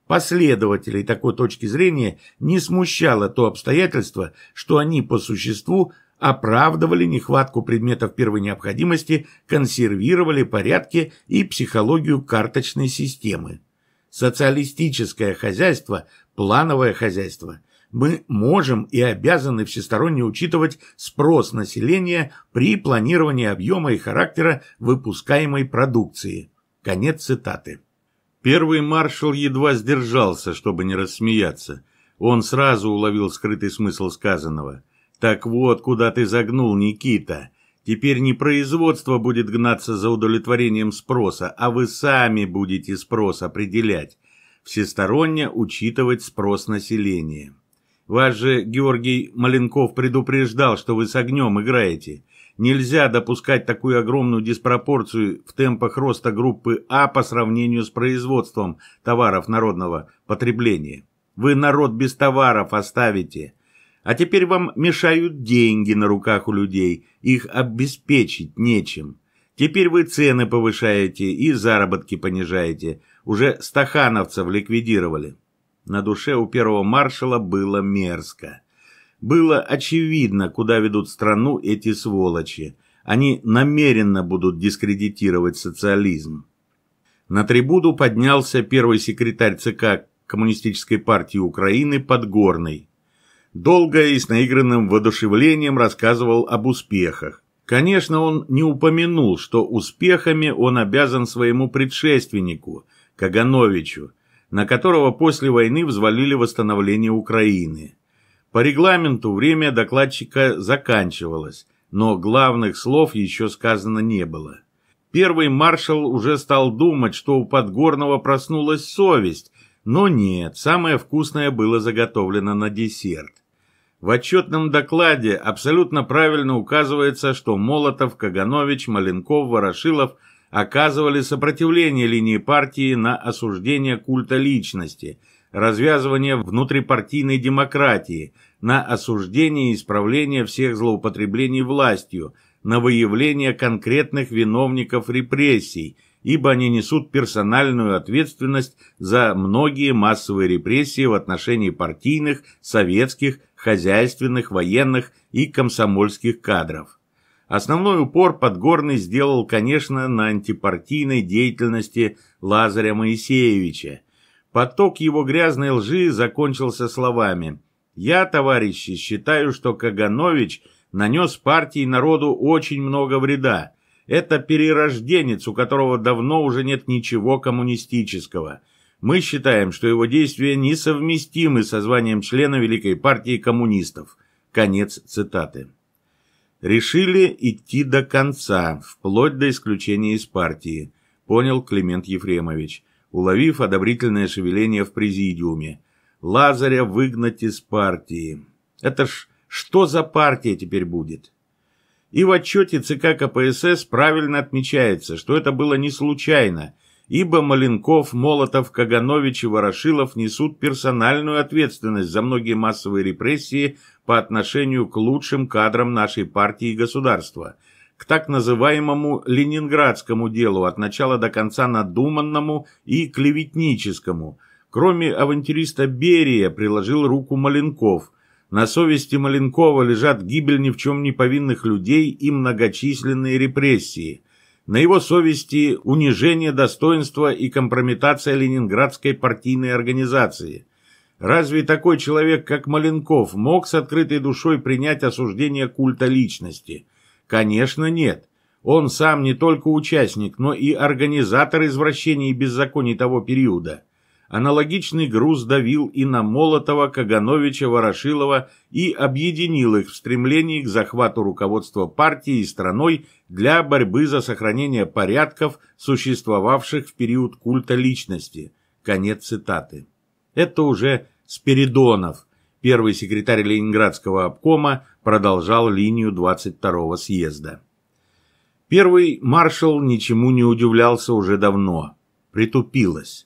[SPEAKER 1] Последователей такой точки зрения не смущало то обстоятельство, что они по существу – оправдывали нехватку предметов первой необходимости, консервировали порядки и психологию карточной системы. Социалистическое хозяйство – плановое хозяйство. Мы можем и обязаны всесторонне учитывать спрос населения при планировании объема и характера выпускаемой продукции. Конец цитаты. Первый маршал едва сдержался, чтобы не рассмеяться. Он сразу уловил скрытый смысл сказанного – так вот, куда ты загнул, Никита. Теперь не производство будет гнаться за удовлетворением спроса, а вы сами будете спрос определять, всесторонне учитывать спрос населения. Вас же Георгий Маленков предупреждал, что вы с огнем играете. Нельзя допускать такую огромную диспропорцию в темпах роста группы А по сравнению с производством товаров народного потребления. Вы народ без товаров оставите – а теперь вам мешают деньги на руках у людей, их обеспечить нечем. Теперь вы цены повышаете и заработки понижаете. Уже стахановцев ликвидировали. На душе у первого маршала было мерзко. Было очевидно, куда ведут страну эти сволочи. Они намеренно будут дискредитировать социализм. На трибуду поднялся первый секретарь ЦК Коммунистической партии Украины Подгорный долго и с наигранным воодушевлением рассказывал об успехах. Конечно, он не упомянул, что успехами он обязан своему предшественнику, Кагановичу, на которого после войны взвалили восстановление Украины. По регламенту время докладчика заканчивалось, но главных слов еще сказано не было. Первый маршал уже стал думать, что у Подгорного проснулась совесть, но нет, самое вкусное было заготовлено на десерт. В отчетном докладе абсолютно правильно указывается, что Молотов, Каганович, Маленков, Ворошилов оказывали сопротивление линии партии на осуждение культа личности, развязывание внутрипартийной демократии, на осуждение и исправление всех злоупотреблений властью, на выявление конкретных виновников репрессий, ибо они несут персональную ответственность за многие массовые репрессии в отношении партийных, советских, хозяйственных, военных и комсомольских кадров. Основной упор Подгорный сделал, конечно, на антипартийной деятельности Лазаря Моисеевича. Поток его грязной лжи закончился словами «Я, товарищи, считаю, что Каганович нанес партии и народу очень много вреда. Это перерожденец, у которого давно уже нет ничего коммунистического. Мы считаем, что его действия несовместимы со званием члена Великой партии коммунистов. Конец цитаты. Решили идти до конца, вплоть до исключения из партии, понял Климент Ефремович, уловив одобрительное шевеление в президиуме. Лазаря выгнать из партии. Это ж что за партия теперь будет? И в отчете ЦК КПСС правильно отмечается, что это было не случайно – ибо Маленков, Молотов, Каганович и Ворошилов несут персональную ответственность за многие массовые репрессии по отношению к лучшим кадрам нашей партии и государства, к так называемому «ленинградскому делу» от начала до конца надуманному и клеветническому. Кроме авантюриста Берия приложил руку Маленков. На совести Маленкова лежат гибель ни в чем не повинных людей и многочисленные репрессии – на его совести унижение достоинства и компрометация ленинградской партийной организации. Разве такой человек, как Маленков, мог с открытой душой принять осуждение культа личности? Конечно, нет. Он сам не только участник, но и организатор извращений и беззаконий того периода аналогичный груз давил и на Молотова, Кагановича, Ворошилова и объединил их в стремлении к захвату руководства партией и страной для борьбы за сохранение порядков, существовавших в период культа личности. Конец цитаты. Это уже Спиридонов, первый секретарь Ленинградского обкома, продолжал линию 22-го съезда. Первый маршал ничему не удивлялся уже давно. Притупилось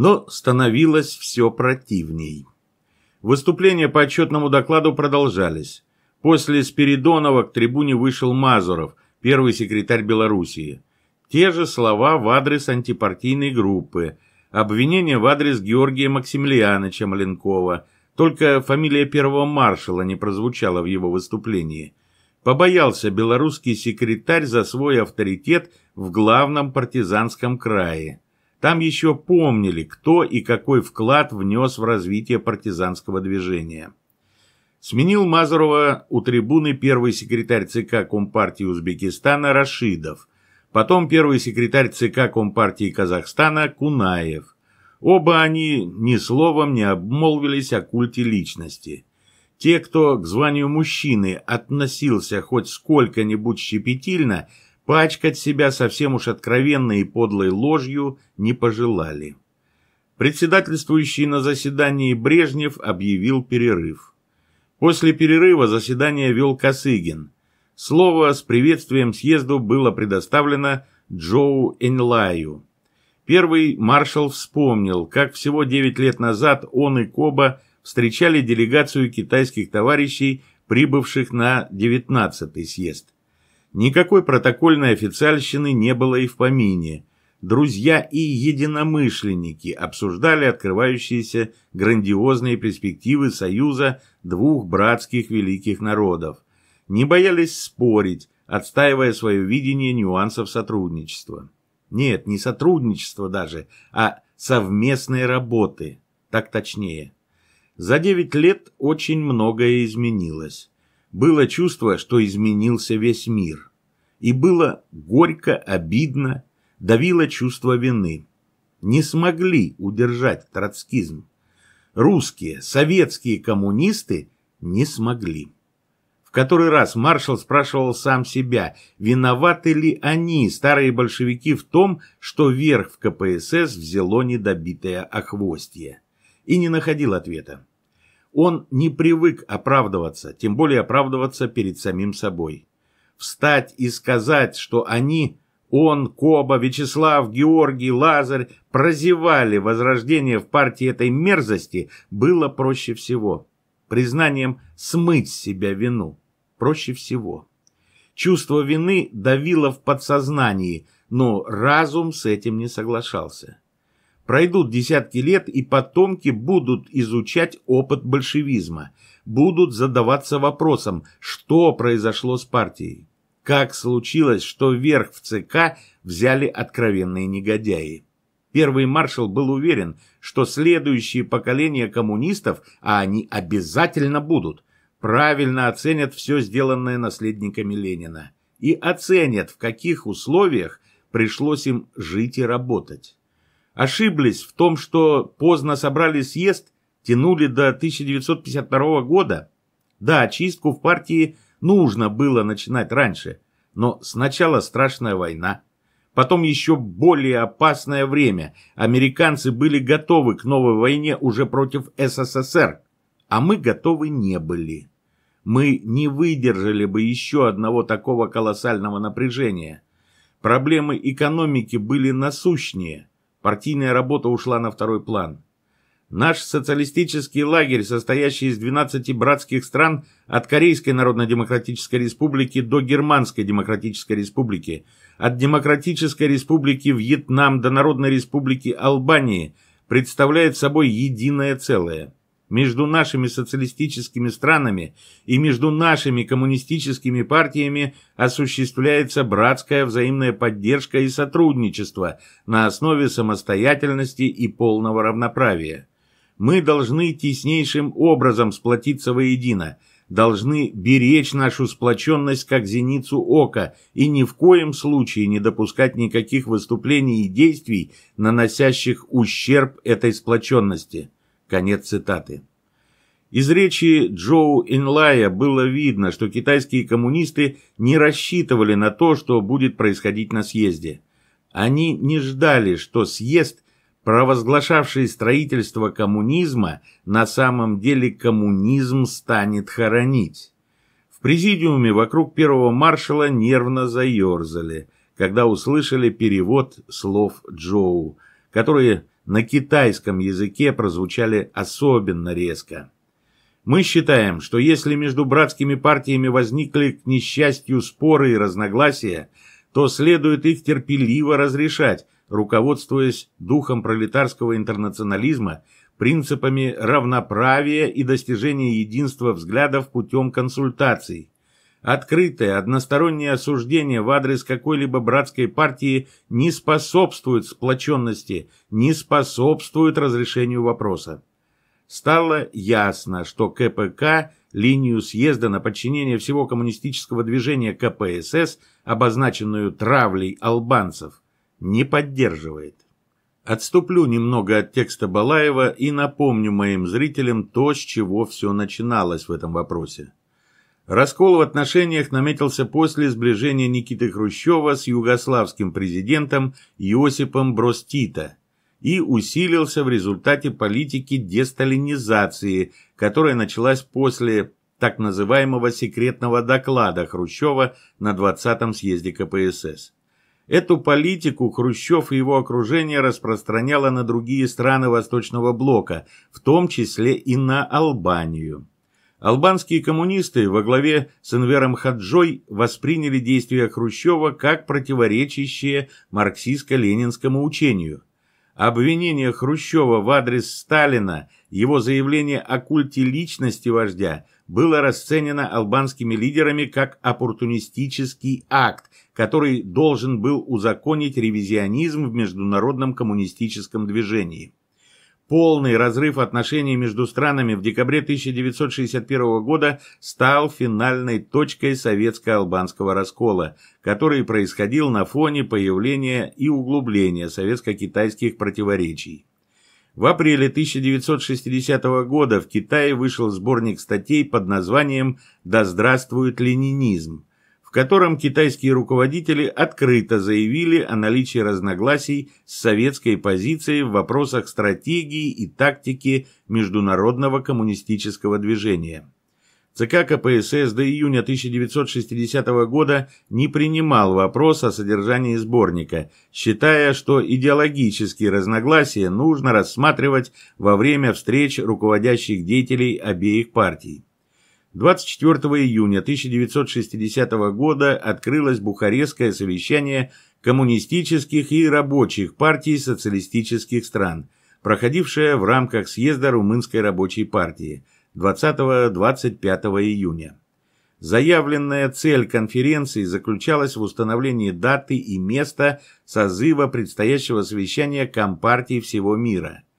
[SPEAKER 1] но становилось все противней. Выступления по отчетному докладу продолжались. После Спиридонова к трибуне вышел Мазуров, первый секретарь Белоруссии. Те же слова в адрес антипартийной группы, обвинения в адрес Георгия Максимилиановича Маленкова, только фамилия первого маршала не прозвучала в его выступлении. Побоялся белорусский секретарь за свой авторитет в главном партизанском крае. Там еще помнили, кто и какой вклад внес в развитие партизанского движения. Сменил Мазарова у трибуны первый секретарь ЦК Компартии Узбекистана Рашидов, потом первый секретарь ЦК Компартии Казахстана Кунаев. Оба они ни словом не обмолвились о культе личности. Те, кто к званию мужчины относился хоть сколько-нибудь щепетильно – Пачкать себя совсем уж откровенной и подлой ложью не пожелали. Председательствующий на заседании Брежнев объявил перерыв. После перерыва заседание вел Косыгин. Слово с приветствием съезду было предоставлено Джоу Энлаю. Первый маршал вспомнил, как всего 9 лет назад он и Коба встречали делегацию китайских товарищей, прибывших на 19-й съезд – Никакой протокольной официальщины не было и в помине. Друзья и единомышленники обсуждали открывающиеся грандиозные перспективы союза двух братских великих народов. Не боялись спорить, отстаивая свое видение нюансов сотрудничества. Нет, не сотрудничества даже, а совместной работы, так точнее. За девять лет очень многое изменилось. Было чувство, что изменился весь мир. И было горько, обидно, давило чувство вины. Не смогли удержать троцкизм. Русские, советские коммунисты не смогли. В который раз маршал спрашивал сам себя, виноваты ли они, старые большевики, в том, что верх в КПСС взяло недобитое охвостье. И не находил ответа. Он не привык оправдываться, тем более оправдываться перед самим собой. Встать и сказать, что они, он, Коба, Вячеслав, Георгий, Лазарь, прозевали возрождение в партии этой мерзости, было проще всего. Признанием смыть с себя вину. Проще всего. Чувство вины давило в подсознании, но разум с этим не соглашался. Пройдут десятки лет, и потомки будут изучать опыт большевизма, будут задаваться вопросом, что произошло с партией. Как случилось, что верх в ЦК взяли откровенные негодяи? Первый маршал был уверен, что следующие поколения коммунистов, а они обязательно будут, правильно оценят все сделанное наследниками Ленина и оценят, в каких условиях пришлось им жить и работать ошиблись в том, что поздно собрали съезд, тянули до 1952 года. Да, чистку в партии нужно было начинать раньше, но сначала страшная война. Потом еще более опасное время. Американцы были готовы к новой войне уже против СССР, а мы готовы не были. Мы не выдержали бы еще одного такого колоссального напряжения. Проблемы экономики были насущнее – Партийная работа ушла на второй план. Наш социалистический лагерь, состоящий из 12 братских стран от Корейской Народно-Демократической Республики до Германской Демократической Республики, от Демократической Республики Вьетнам до Народной Республики Албании, представляет собой единое целое – между нашими социалистическими странами и между нашими коммунистическими партиями осуществляется братская взаимная поддержка и сотрудничество на основе самостоятельности и полного равноправия. Мы должны теснейшим образом сплотиться воедино, должны беречь нашу сплоченность как зеницу ока и ни в коем случае не допускать никаких выступлений и действий, наносящих ущерб этой сплоченности. Конец цитаты. Из речи Джоу Инлая было видно, что китайские коммунисты не рассчитывали на то, что будет происходить на съезде. Они не ждали, что съезд, провозглашавший строительство коммунизма, на самом деле коммунизм станет хоронить. В президиуме вокруг первого маршала нервно заерзали, когда услышали перевод слов Джоу, которые на китайском языке прозвучали особенно резко. Мы считаем, что если между братскими партиями возникли к несчастью споры и разногласия, то следует их терпеливо разрешать, руководствуясь духом пролетарского интернационализма, принципами равноправия и достижения единства взглядов путем консультаций. Открытое, одностороннее осуждение в адрес какой-либо братской партии не способствует сплоченности, не способствует разрешению вопроса. Стало ясно, что КПК линию съезда на подчинение всего коммунистического движения КПСС, обозначенную травлей албанцев, не поддерживает. Отступлю немного от текста Балаева и напомню моим зрителям то, с чего все начиналось в этом вопросе. Раскол в отношениях наметился после сближения Никиты Хрущева с югославским президентом Иосипом Бростита и усилился в результате политики десталинизации, которая началась после так называемого секретного доклада Хрущева на 20-м съезде КПСС. Эту политику Хрущев и его окружение распространяло на другие страны Восточного Блока, в том числе и на Албанию. Албанские коммунисты во главе с Энвером Хаджой восприняли действия Хрущева как противоречащие марксистско-ленинскому учению. Обвинение Хрущева в адрес Сталина, его заявление о культе личности вождя было расценено албанскими лидерами как оппортунистический акт, который должен был узаконить ревизионизм в международном коммунистическом движении полный разрыв отношений между странами в декабре 1961 года стал финальной точкой советско-албанского раскола, который происходил на фоне появления и углубления советско-китайских противоречий. В апреле 1960 года в Китае вышел сборник статей под названием «Да здравствует ленинизм», в котором китайские руководители открыто заявили о наличии разногласий с советской позицией в вопросах стратегии и тактики международного коммунистического движения. ЦК КПСС до июня 1960 года не принимал вопрос о содержании сборника, считая, что идеологические разногласия нужно рассматривать во время встреч руководящих деятелей обеих партий. 24 июня 1960 года открылось Бухарестское совещание коммунистических и рабочих партий социалистических стран, проходившее в рамках съезда Румынской рабочей партии 20-25 июня. Заявленная цель конференции заключалась в установлении даты и места созыва предстоящего совещания Компартии всего мира –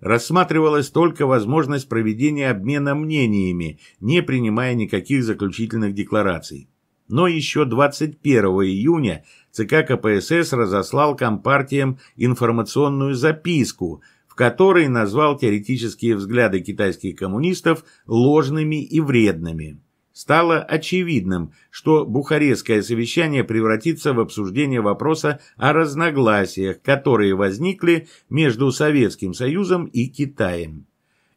[SPEAKER 1] рассматривалась только возможность проведения обмена мнениями, не принимая никаких заключительных деклараций. Но еще 21 июня ЦК КПСС разослал компартиям информационную записку, в которой назвал теоретические взгляды китайских коммунистов ложными и вредными стало очевидным, что Бухарестское совещание превратится в обсуждение вопроса о разногласиях, которые возникли между Советским Союзом и Китаем.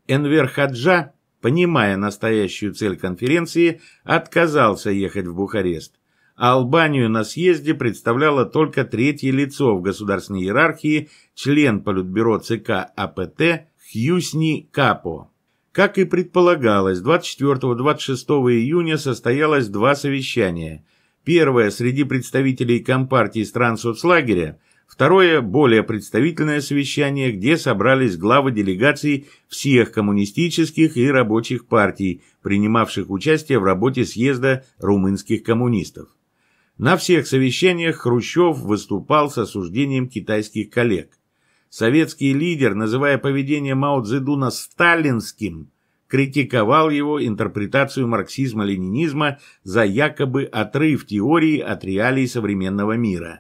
[SPEAKER 1] Энвер Хаджа, понимая настоящую цель конференции, отказался ехать в Бухарест. а Албанию на съезде представляло только третье лицо в государственной иерархии, член Политбюро ЦК АПТ Хьюсни Капо. Как и предполагалось, 24-26 июня состоялось два совещания. Первое среди представителей Компартии стран соцлагеря, второе – более представительное совещание, где собрались главы делегаций всех коммунистических и рабочих партий, принимавших участие в работе съезда румынских коммунистов. На всех совещаниях Хрущев выступал с осуждением китайских коллег. Советский лидер, называя поведение Мао Цзэдуна сталинским, критиковал его интерпретацию марксизма-ленинизма за якобы отрыв теории от реалий современного мира.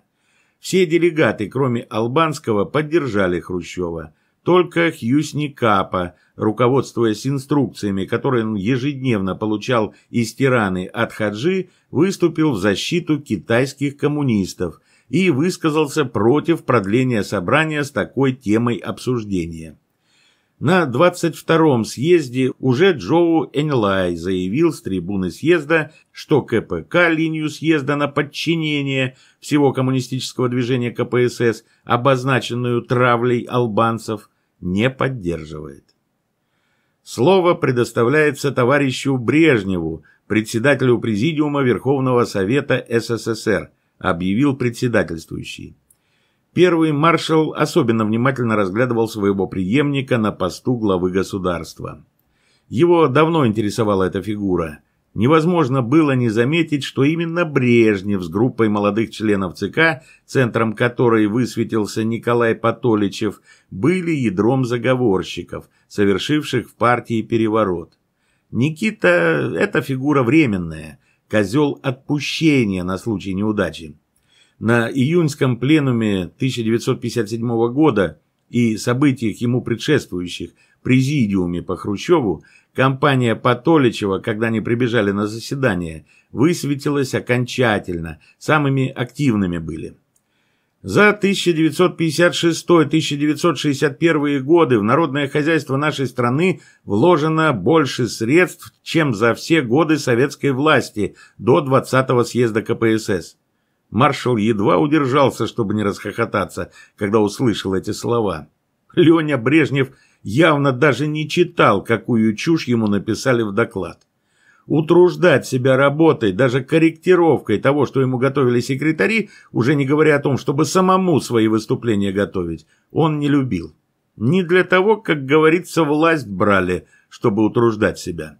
[SPEAKER 1] Все делегаты, кроме Албанского, поддержали Хрущева. Только Хьюсни Капа, руководствуясь инструкциями, которые он ежедневно получал из тираны от Хаджи, выступил в защиту китайских коммунистов – и высказался против продления собрания с такой темой обсуждения. На 22-м съезде уже Джоу Энлай заявил с трибуны съезда, что КПК линию съезда на подчинение всего коммунистического движения КПСС, обозначенную травлей албанцев, не поддерживает. Слово предоставляется товарищу Брежневу, председателю Президиума Верховного Совета СССР – объявил председательствующий. Первый маршал особенно внимательно разглядывал своего преемника на посту главы государства. Его давно интересовала эта фигура. Невозможно было не заметить, что именно Брежнев с группой молодых членов ЦК, центром которой высветился Николай Патоличев, были ядром заговорщиков, совершивших в партии переворот. Никита – это фигура временная – козел отпущения на случай неудачи. На июньском пленуме 1957 года и событиях ему предшествующих президиуме по Хрущеву компания Патоличева, когда они прибежали на заседание, высветилась окончательно, самыми активными были. За 1956-1961 годы в народное хозяйство нашей страны вложено больше средств, чем за все годы советской власти до 20-го съезда КПСС. Маршал едва удержался, чтобы не расхохотаться, когда услышал эти слова. Леня Брежнев явно даже не читал, какую чушь ему написали в доклад утруждать себя работой, даже корректировкой того, что ему готовили секретари, уже не говоря о том, чтобы самому свои выступления готовить, он не любил. Не для того, как говорится, власть брали, чтобы утруждать себя.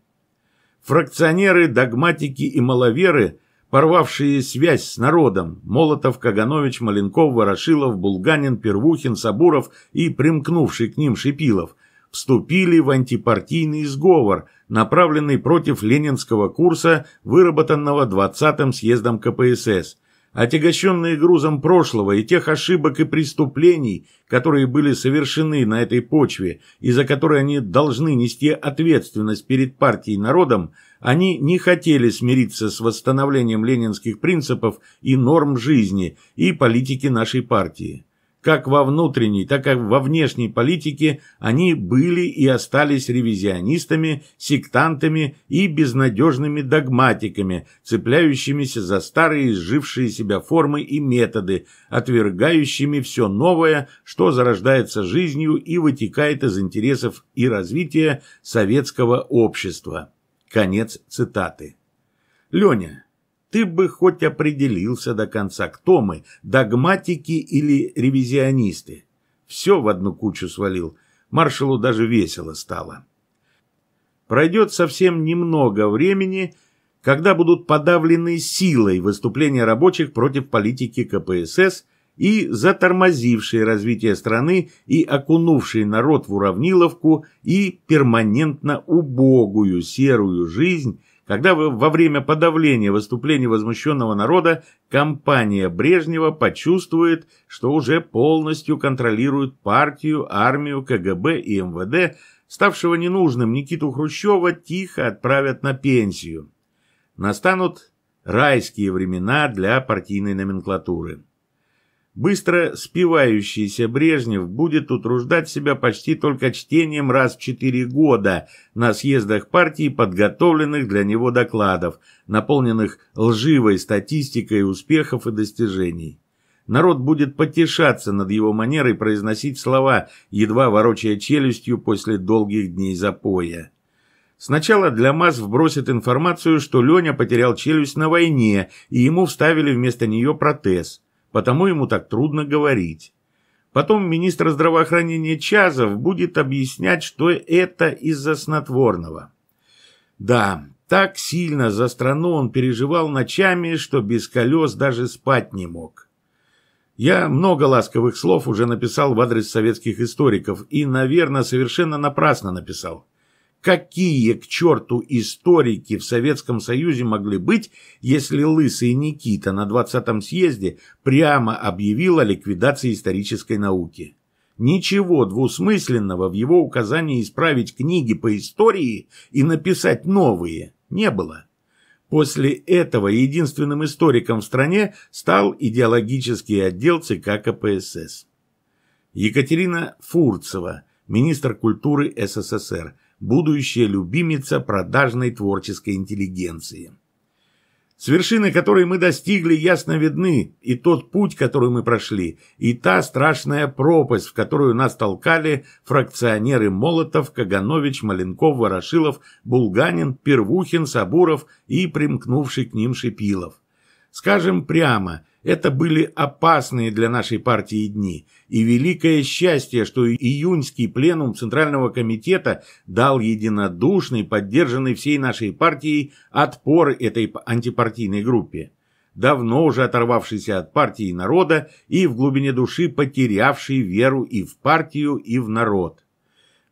[SPEAKER 1] Фракционеры, догматики и маловеры, порвавшие связь с народом, Молотов, Каганович, Маленков, Ворошилов, Булганин, Первухин, Сабуров и примкнувший к ним Шипилов, вступили в антипартийный сговор, направленный против ленинского курса, выработанного 20-м съездом КПСС. Отягощенные грузом прошлого и тех ошибок и преступлений, которые были совершены на этой почве и за которые они должны нести ответственность перед партией и народом, они не хотели смириться с восстановлением ленинских принципов и норм жизни и политики нашей партии. Как во внутренней, так и во внешней политике они были и остались ревизионистами, сектантами и безнадежными догматиками, цепляющимися за старые изжившие себя формы и методы, отвергающими все новое, что зарождается жизнью и вытекает из интересов и развития советского общества. Конец цитаты. Леня, ты бы хоть определился до конца, кто мы, догматики или ревизионисты. Все в одну кучу свалил. Маршалу даже весело стало. Пройдет совсем немного времени, когда будут подавлены силой выступления рабочих против политики КПСС и затормозившие развитие страны и окунувшие народ в уравниловку и перманентно убогую серую жизнь, когда во время подавления выступлений возмущенного народа компания Брежнева почувствует, что уже полностью контролирует партию, армию, КГБ и МВД, ставшего ненужным Никиту Хрущева тихо отправят на пенсию. Настанут райские времена для партийной номенклатуры. Быстро спивающийся Брежнев будет утруждать себя почти только чтением раз в четыре года на съездах партии подготовленных для него докладов, наполненных лживой статистикой успехов и достижений. Народ будет потешаться над его манерой произносить слова, едва ворочая челюстью после долгих дней запоя. Сначала для масс вбросят информацию, что Леня потерял челюсть на войне, и ему вставили вместо нее протез – потому ему так трудно говорить. Потом министр здравоохранения Чазов будет объяснять, что это из-за снотворного. Да, так сильно за страну он переживал ночами, что без колес даже спать не мог. Я много ласковых слов уже написал в адрес советских историков и, наверное, совершенно напрасно написал. Какие, к черту, историки в Советском Союзе могли быть, если Лысый Никита на 20-м съезде прямо объявил о ликвидации исторической науки? Ничего двусмысленного в его указании исправить книги по истории и написать новые не было. После этого единственным историком в стране стал идеологический отдел ЦК КПСС. Екатерина Фурцева, министр культуры СССР – будущая любимица продажной творческой интеллигенции. С вершины, которой мы достигли, ясно видны и тот путь, который мы прошли, и та страшная пропасть, в которую нас толкали фракционеры Молотов, Каганович, Маленков, Ворошилов, Булганин, Первухин, Сабуров и примкнувший к ним Шипилов. Скажем прямо, это были опасные для нашей партии дни, и великое счастье, что июньский пленум Центрального комитета дал единодушный, поддержанный всей нашей партией, отпор этой антипартийной группе, давно уже оторвавшейся от партии народа и в глубине души потерявшей веру и в партию, и в народ.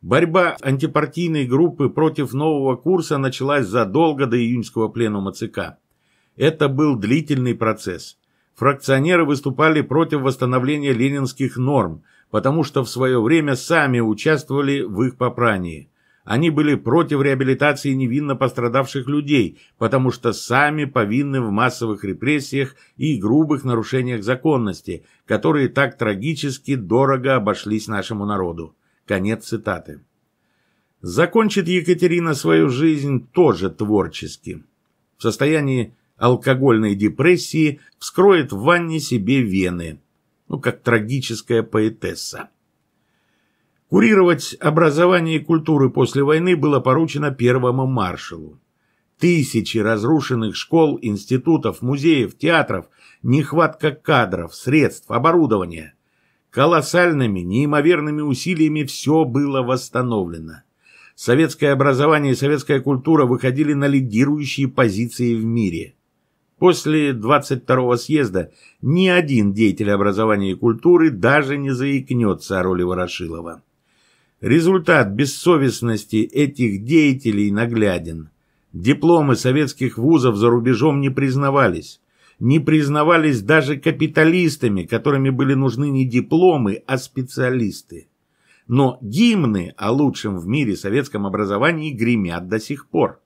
[SPEAKER 1] Борьба антипартийной группы против нового курса началась задолго до июньского пленума ЦК. Это был длительный процесс – фракционеры выступали против восстановления ленинских норм, потому что в свое время сами участвовали в их попрании. Они были против реабилитации невинно пострадавших людей, потому что сами повинны в массовых репрессиях и грубых нарушениях законности, которые так трагически дорого обошлись нашему народу. Конец цитаты. Закончит Екатерина свою жизнь тоже творчески. В состоянии алкогольной депрессии вскроет в ванне себе вены, ну, как трагическая поэтесса. Курировать образование и культуры после войны было поручено первому маршалу. Тысячи разрушенных школ, институтов, музеев, театров, нехватка кадров, средств, оборудования. Колоссальными, неимоверными усилиями все было восстановлено. Советское образование и советская культура выходили на лидирующие позиции в мире – После 22-го съезда ни один деятель образования и культуры даже не заикнется о роли Ворошилова. Результат бессовестности этих деятелей нагляден. Дипломы советских вузов за рубежом не признавались. Не признавались даже капиталистами, которыми были нужны не дипломы, а специалисты. Но гимны о лучшем в мире советском образовании гремят до сих пор.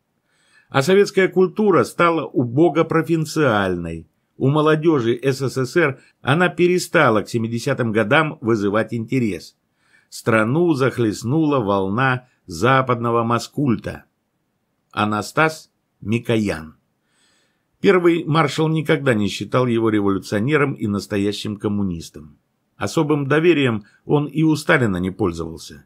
[SPEAKER 1] А советская культура стала убого провинциальной. У молодежи СССР она перестала к 70-м годам вызывать интерес. Страну захлестнула волна западного маскульта. Анастас Микоян. Первый маршал никогда не считал его революционером и настоящим коммунистом. Особым доверием он и у Сталина не пользовался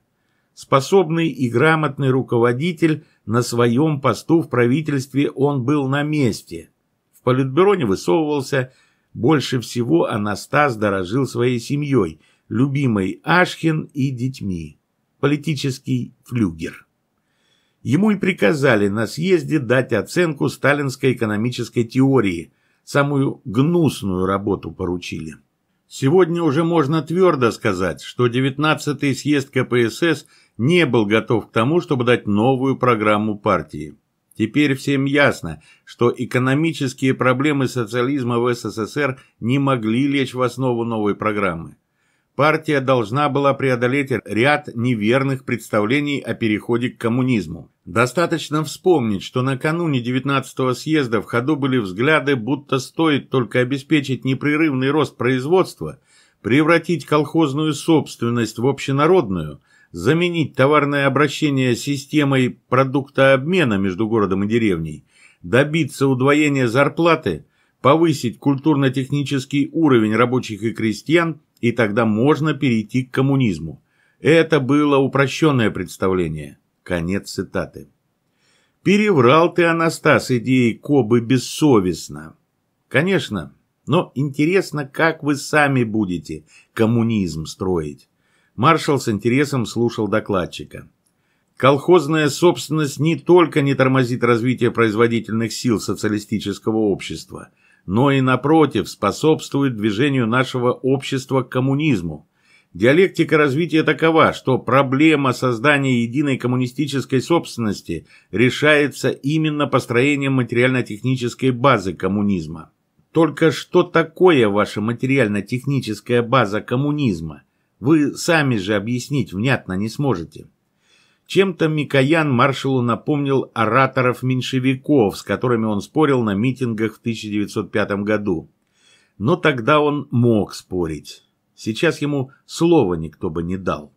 [SPEAKER 1] способный и грамотный руководитель, на своем посту в правительстве он был на месте. В политбюро не высовывался, больше всего Анастас дорожил своей семьей, любимой Ашхин и детьми. Политический флюгер. Ему и приказали на съезде дать оценку сталинской экономической теории, самую гнусную работу поручили. Сегодня уже можно твердо сказать, что 19-й съезд КПСС – не был готов к тому, чтобы дать новую программу партии. Теперь всем ясно, что экономические проблемы социализма в СССР не могли лечь в основу новой программы. Партия должна была преодолеть ряд неверных представлений о переходе к коммунизму. Достаточно вспомнить, что накануне 19-го съезда в ходу были взгляды, будто стоит только обеспечить непрерывный рост производства, превратить колхозную собственность в общенародную – заменить товарное обращение системой продукта обмена между городом и деревней, добиться удвоения зарплаты, повысить культурно-технический уровень рабочих и крестьян, и тогда можно перейти к коммунизму. Это было упрощенное представление. Конец цитаты. Переврал ты, Анастас, идеи Кобы бессовестно. Конечно, но интересно, как вы сами будете коммунизм строить. Маршал с интересом слушал докладчика. Колхозная собственность не только не тормозит развитие производительных сил социалистического общества, но и, напротив, способствует движению нашего общества к коммунизму. Диалектика развития такова, что проблема создания единой коммунистической собственности решается именно построением материально-технической базы коммунизма. Только что такое ваша материально-техническая база коммунизма? Вы сами же объяснить внятно не сможете. Чем-то Микоян маршалу напомнил ораторов-меньшевиков, с которыми он спорил на митингах в 1905 году. Но тогда он мог спорить. Сейчас ему слова никто бы не дал.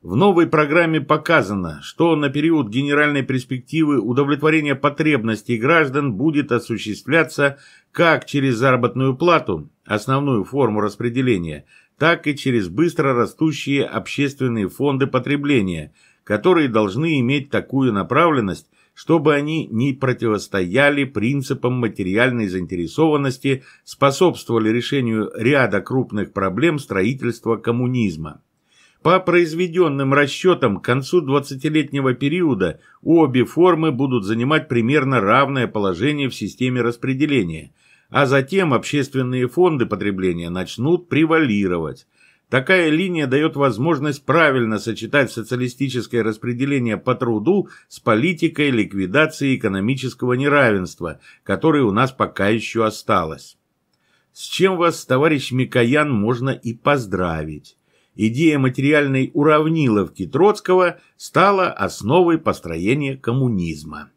[SPEAKER 1] В новой программе показано, что на период генеральной перспективы удовлетворение потребностей граждан будет осуществляться как через заработную плату, основную форму распределения, так и через быстро растущие общественные фонды потребления, которые должны иметь такую направленность, чтобы они не противостояли принципам материальной заинтересованности, способствовали решению ряда крупных проблем строительства коммунизма. По произведенным расчетам, к концу 20-летнего периода обе формы будут занимать примерно равное положение в системе распределения – а затем общественные фонды потребления начнут превалировать. Такая линия дает возможность правильно сочетать социалистическое распределение по труду с политикой ликвидации экономического неравенства, которое у нас пока еще осталось. С чем вас, товарищ Микоян, можно и поздравить. Идея материальной уравниловки Троцкого стала основой построения коммунизма.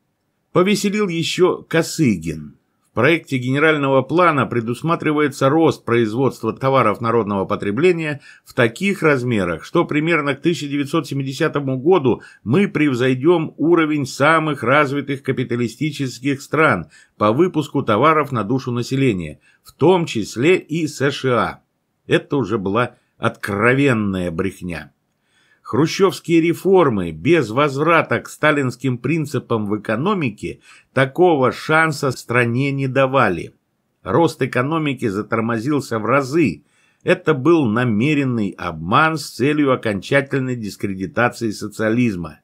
[SPEAKER 1] Повеселил еще Косыгин. В проекте генерального плана предусматривается рост производства товаров народного потребления в таких размерах, что примерно к 1970 году мы превзойдем уровень самых развитых капиталистических стран по выпуску товаров на душу населения, в том числе и США. Это уже была откровенная брехня. Хрущевские реформы без возврата к сталинским принципам в экономике такого шанса стране не давали. Рост экономики затормозился в разы. Это был намеренный обман с целью окончательной дискредитации социализма.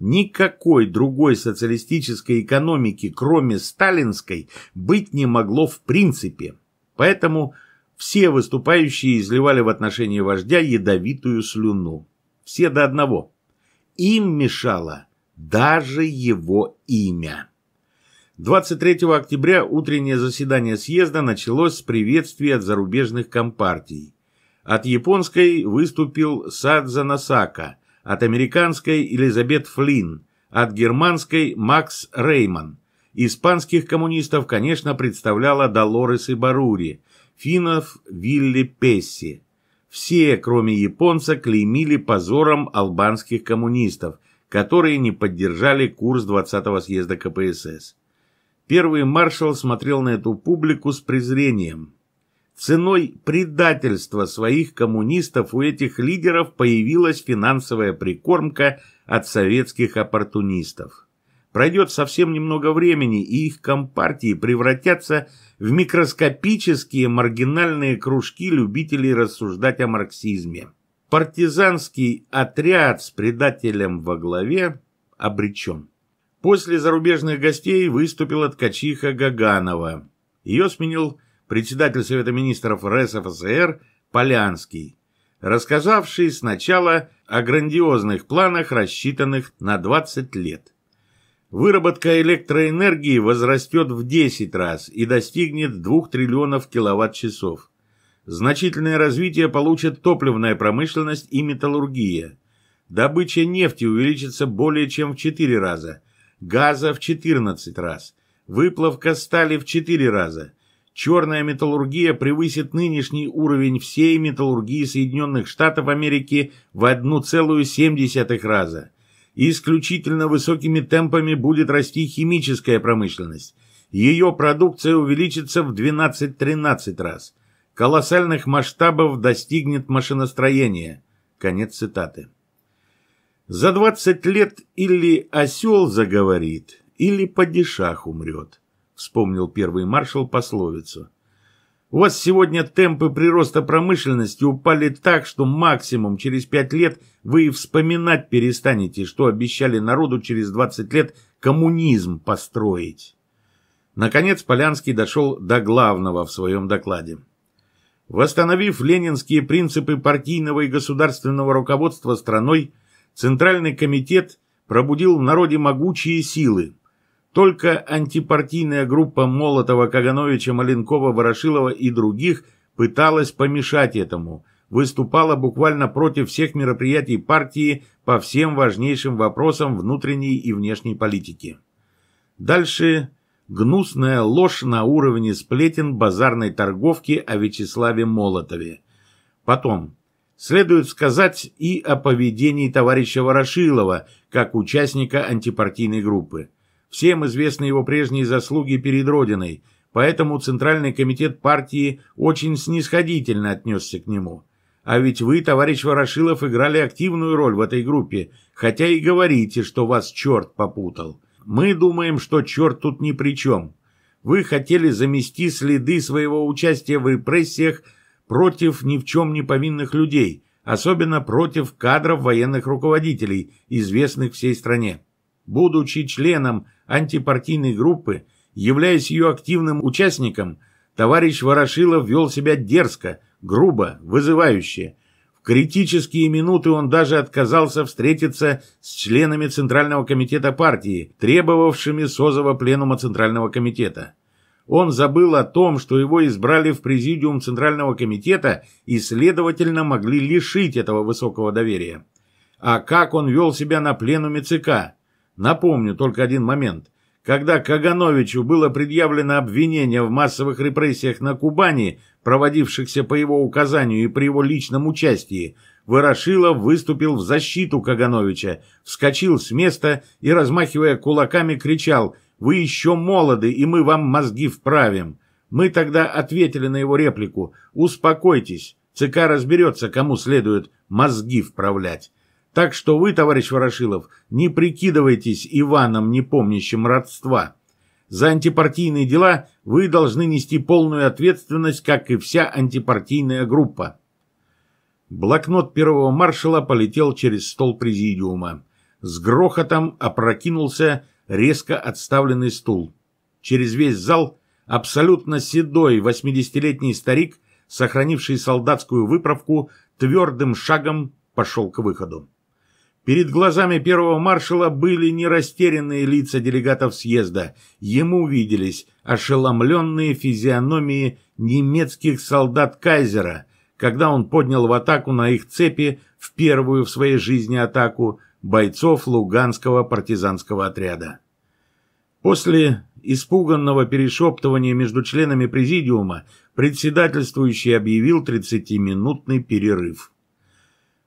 [SPEAKER 1] Никакой другой социалистической экономики, кроме сталинской, быть не могло в принципе. Поэтому все выступающие изливали в отношении вождя ядовитую слюну все до одного. Им мешало даже его имя. 23 октября утреннее заседание съезда началось с приветствия от зарубежных компартий. От японской выступил Садза Насака, от американской Элизабет Флинн, от германской Макс Рейман. Испанских коммунистов, конечно, представляла Долорес и Барури, финнов Вилли Песси все, кроме японца, клеймили позором албанских коммунистов, которые не поддержали курс 20-го съезда КПСС. Первый маршал смотрел на эту публику с презрением. Ценой предательства своих коммунистов у этих лидеров появилась финансовая прикормка от советских оппортунистов. Пройдет совсем немного времени, и их компартии превратятся в микроскопические маргинальные кружки любителей рассуждать о марксизме. Партизанский отряд с предателем во главе обречен. После зарубежных гостей выступила ткачиха Гаганова. Ее сменил председатель Совета министров РСФСР Полянский, рассказавший сначала о грандиозных планах, рассчитанных на 20 лет. Выработка электроэнергии возрастет в 10 раз и достигнет 2 триллионов киловатт-часов. Значительное развитие получат топливная промышленность и металлургия. Добыча нефти увеличится более чем в 4 раза, газа в 14 раз, выплавка стали в 4 раза. Черная металлургия превысит нынешний уровень всей металлургии Соединенных Штатов Америки в 1,7 раза – и Исключительно высокими темпами будет расти химическая промышленность. Ее продукция увеличится в 12-13 раз. Колоссальных масштабов достигнет машиностроение. Конец цитаты. За 20 лет или осел заговорит, или падишах умрет, вспомнил первый маршал пословицу. У вас сегодня темпы прироста промышленности упали так, что максимум через 5 лет вы и вспоминать перестанете, что обещали народу через 20 лет коммунизм построить. Наконец Полянский дошел до главного в своем докладе. Восстановив ленинские принципы партийного и государственного руководства страной, Центральный комитет пробудил в народе могучие силы, только антипартийная группа Молотова, Кагановича, Маленкова, Ворошилова и других пыталась помешать этому, выступала буквально против всех мероприятий партии по всем важнейшим вопросам внутренней и внешней политики. Дальше гнусная ложь на уровне сплетен базарной торговки о Вячеславе Молотове. Потом, следует сказать и о поведении товарища Ворошилова как участника антипартийной группы. Всем известны его прежние заслуги перед Родиной, поэтому Центральный комитет партии очень снисходительно отнесся к нему. А ведь вы, товарищ Ворошилов, играли активную роль в этой группе, хотя и говорите, что вас черт попутал. Мы думаем, что черт тут ни при чем. Вы хотели замести следы своего участия в репрессиях против ни в чем не повинных людей, особенно против кадров военных руководителей, известных всей стране. Будучи членом антипартийной группы, являясь ее активным участником, товарищ Ворошилов вел себя дерзко, грубо, вызывающе. В критические минуты он даже отказался встретиться с членами Центрального комитета партии, требовавшими созова пленума Центрального комитета. Он забыл о том, что его избрали в президиум Центрального комитета и, следовательно, могли лишить этого высокого доверия. А как он вел себя на пленуме ЦК? Напомню только один момент. Когда Кагановичу было предъявлено обвинение в массовых репрессиях на Кубани, проводившихся по его указанию и при его личном участии, Ворошилов выступил в защиту Кагановича, вскочил с места и, размахивая кулаками, кричал «Вы еще молоды, и мы вам мозги вправим!» Мы тогда ответили на его реплику «Успокойтесь, ЦК разберется, кому следует мозги вправлять». Так что вы, товарищ Ворошилов, не прикидывайтесь Иваном, не помнящим родства. За антипартийные дела вы должны нести полную ответственность, как и вся антипартийная группа. Блокнот первого маршала полетел через стол президиума. С грохотом опрокинулся резко отставленный стул. Через весь зал абсолютно седой 80-летний старик, сохранивший солдатскую выправку, твердым шагом пошел к выходу. Перед глазами первого маршала были не лица делегатов съезда. Ему виделись ошеломленные физиономии немецких солдат Кайзера, когда он поднял в атаку на их цепи в первую в своей жизни атаку бойцов Луганского партизанского отряда. После испуганного перешептывания между членами президиума председательствующий объявил 30-минутный перерыв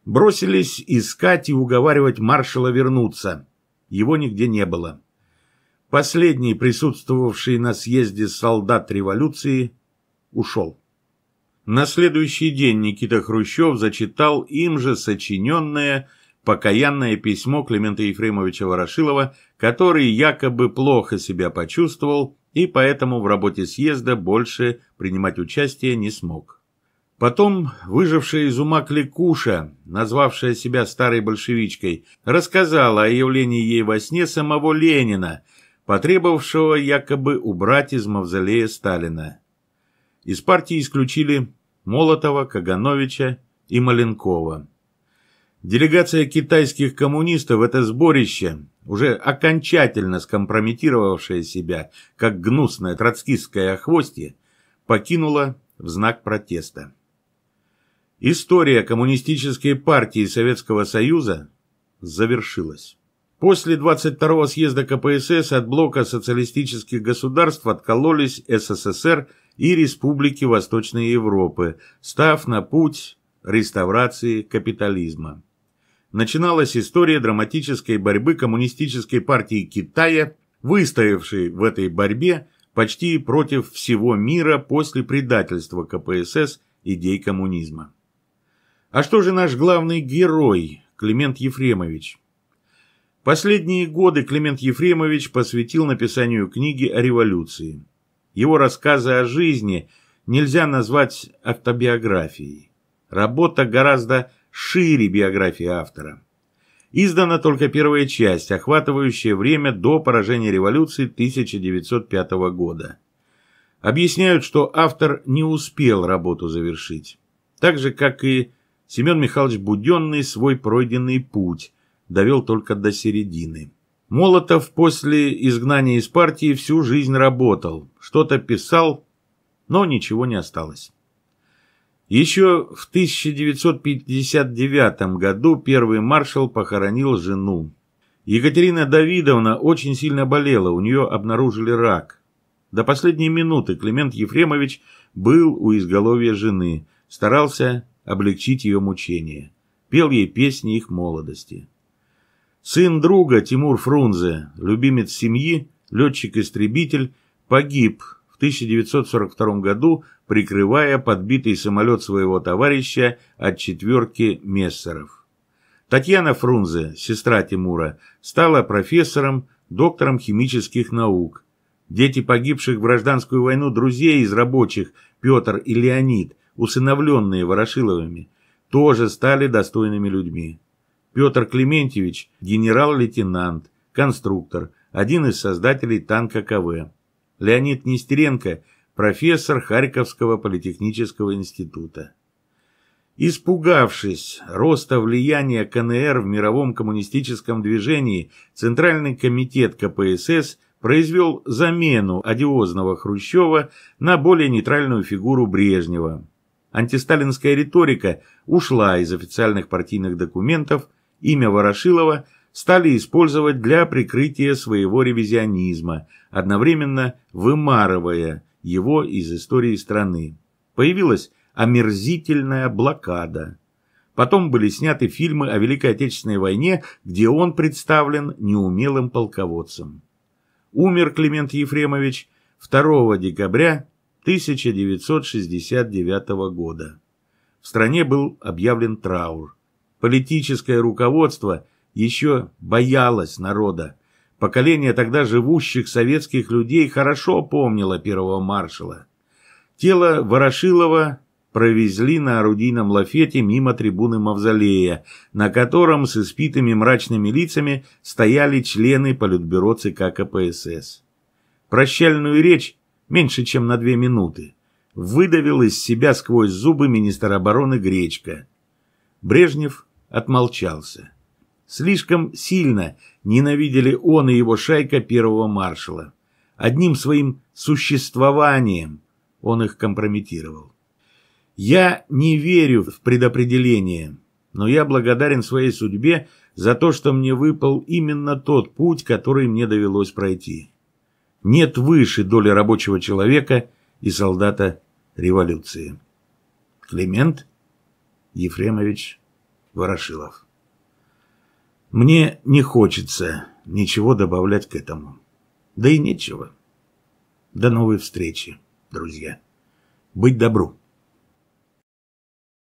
[SPEAKER 1] бросились искать и уговаривать маршала вернуться. Его нигде не было. Последний, присутствовавший на съезде солдат революции, ушел. На следующий день Никита Хрущев зачитал им же сочиненное покаянное письмо Климента Ефремовича Ворошилова, который якобы плохо себя почувствовал и поэтому в работе съезда больше принимать участие не смог. Потом выжившая из ума кликуша, назвавшая себя старой большевичкой, рассказала о явлении ей во сне самого Ленина, потребовавшего якобы убрать из мавзолея Сталина. Из партии исключили Молотова, Кагановича и Маленкова. Делегация китайских коммунистов – это сборище, уже окончательно скомпрометировавшее себя, как гнусное троцкистское охвостье, покинула в знак протеста. История Коммунистической партии Советского Союза завершилась. После 22-го съезда КПСС от блока социалистических государств откололись СССР и республики Восточной Европы, став на путь реставрации капитализма. Начиналась история драматической борьбы Коммунистической партии Китая, выстоявшей в этой борьбе почти против всего мира после предательства КПСС идей коммунизма. А что же наш главный герой, Климент Ефремович? Последние годы Климент Ефремович посвятил написанию книги о революции. Его рассказы о жизни нельзя назвать автобиографией. Работа гораздо шире биографии автора. Издана только первая часть, охватывающая время до поражения революции 1905 года. Объясняют, что автор не успел работу завершить. Так же, как и Семен Михайлович Буденный свой пройденный путь довел только до середины. Молотов после изгнания из партии всю жизнь работал, что-то писал, но ничего не осталось. Еще в 1959 году первый маршал похоронил жену. Екатерина Давидовна очень сильно болела, у нее обнаружили рак. До последней минуты Климент Ефремович был у изголовья жены, старался облегчить ее мучения. Пел ей песни их молодости. Сын друга Тимур Фрунзе, любимец семьи, летчик-истребитель, погиб в 1942 году, прикрывая подбитый самолет своего товарища от четверки мессеров. Татьяна Фрунзе, сестра Тимура, стала профессором, доктором химических наук. Дети погибших в гражданскую войну друзей из рабочих Петр и Леонид – усыновленные Ворошиловыми, тоже стали достойными людьми. Петр Клементьевич – генерал-лейтенант, конструктор, один из создателей танка КВ. Леонид Нестеренко – профессор Харьковского политехнического института. Испугавшись роста влияния КНР в мировом коммунистическом движении, Центральный комитет КПСС произвел замену одиозного Хрущева на более нейтральную фигуру Брежнева антисталинская риторика ушла из официальных партийных документов, имя Ворошилова стали использовать для прикрытия своего ревизионизма, одновременно вымарывая его из истории страны. Появилась омерзительная блокада. Потом были сняты фильмы о Великой Отечественной войне, где он представлен неумелым полководцем. Умер Климент Ефремович 2 декабря 1969 года. В стране был объявлен траур. Политическое руководство еще боялось народа. Поколение тогда живущих советских людей хорошо помнило первого маршала. Тело Ворошилова провезли на орудийном лафете мимо трибуны Мавзолея, на котором с испитыми мрачными лицами стояли члены Политбюро ЦК КПСС. Прощальную речь меньше чем на две минуты, выдавил из себя сквозь зубы министр обороны Гречка. Брежнев отмолчался. Слишком сильно ненавидели он и его шайка первого маршала. Одним своим существованием он их компрометировал. Я не верю в предопределение, но я благодарен своей судьбе за то, что мне выпал именно тот путь, который мне довелось пройти нет выше доли рабочего человека и солдата революции. Климент Ефремович Ворошилов. Мне не хочется ничего добавлять к этому. Да и нечего. До новой встречи, друзья. Быть добру.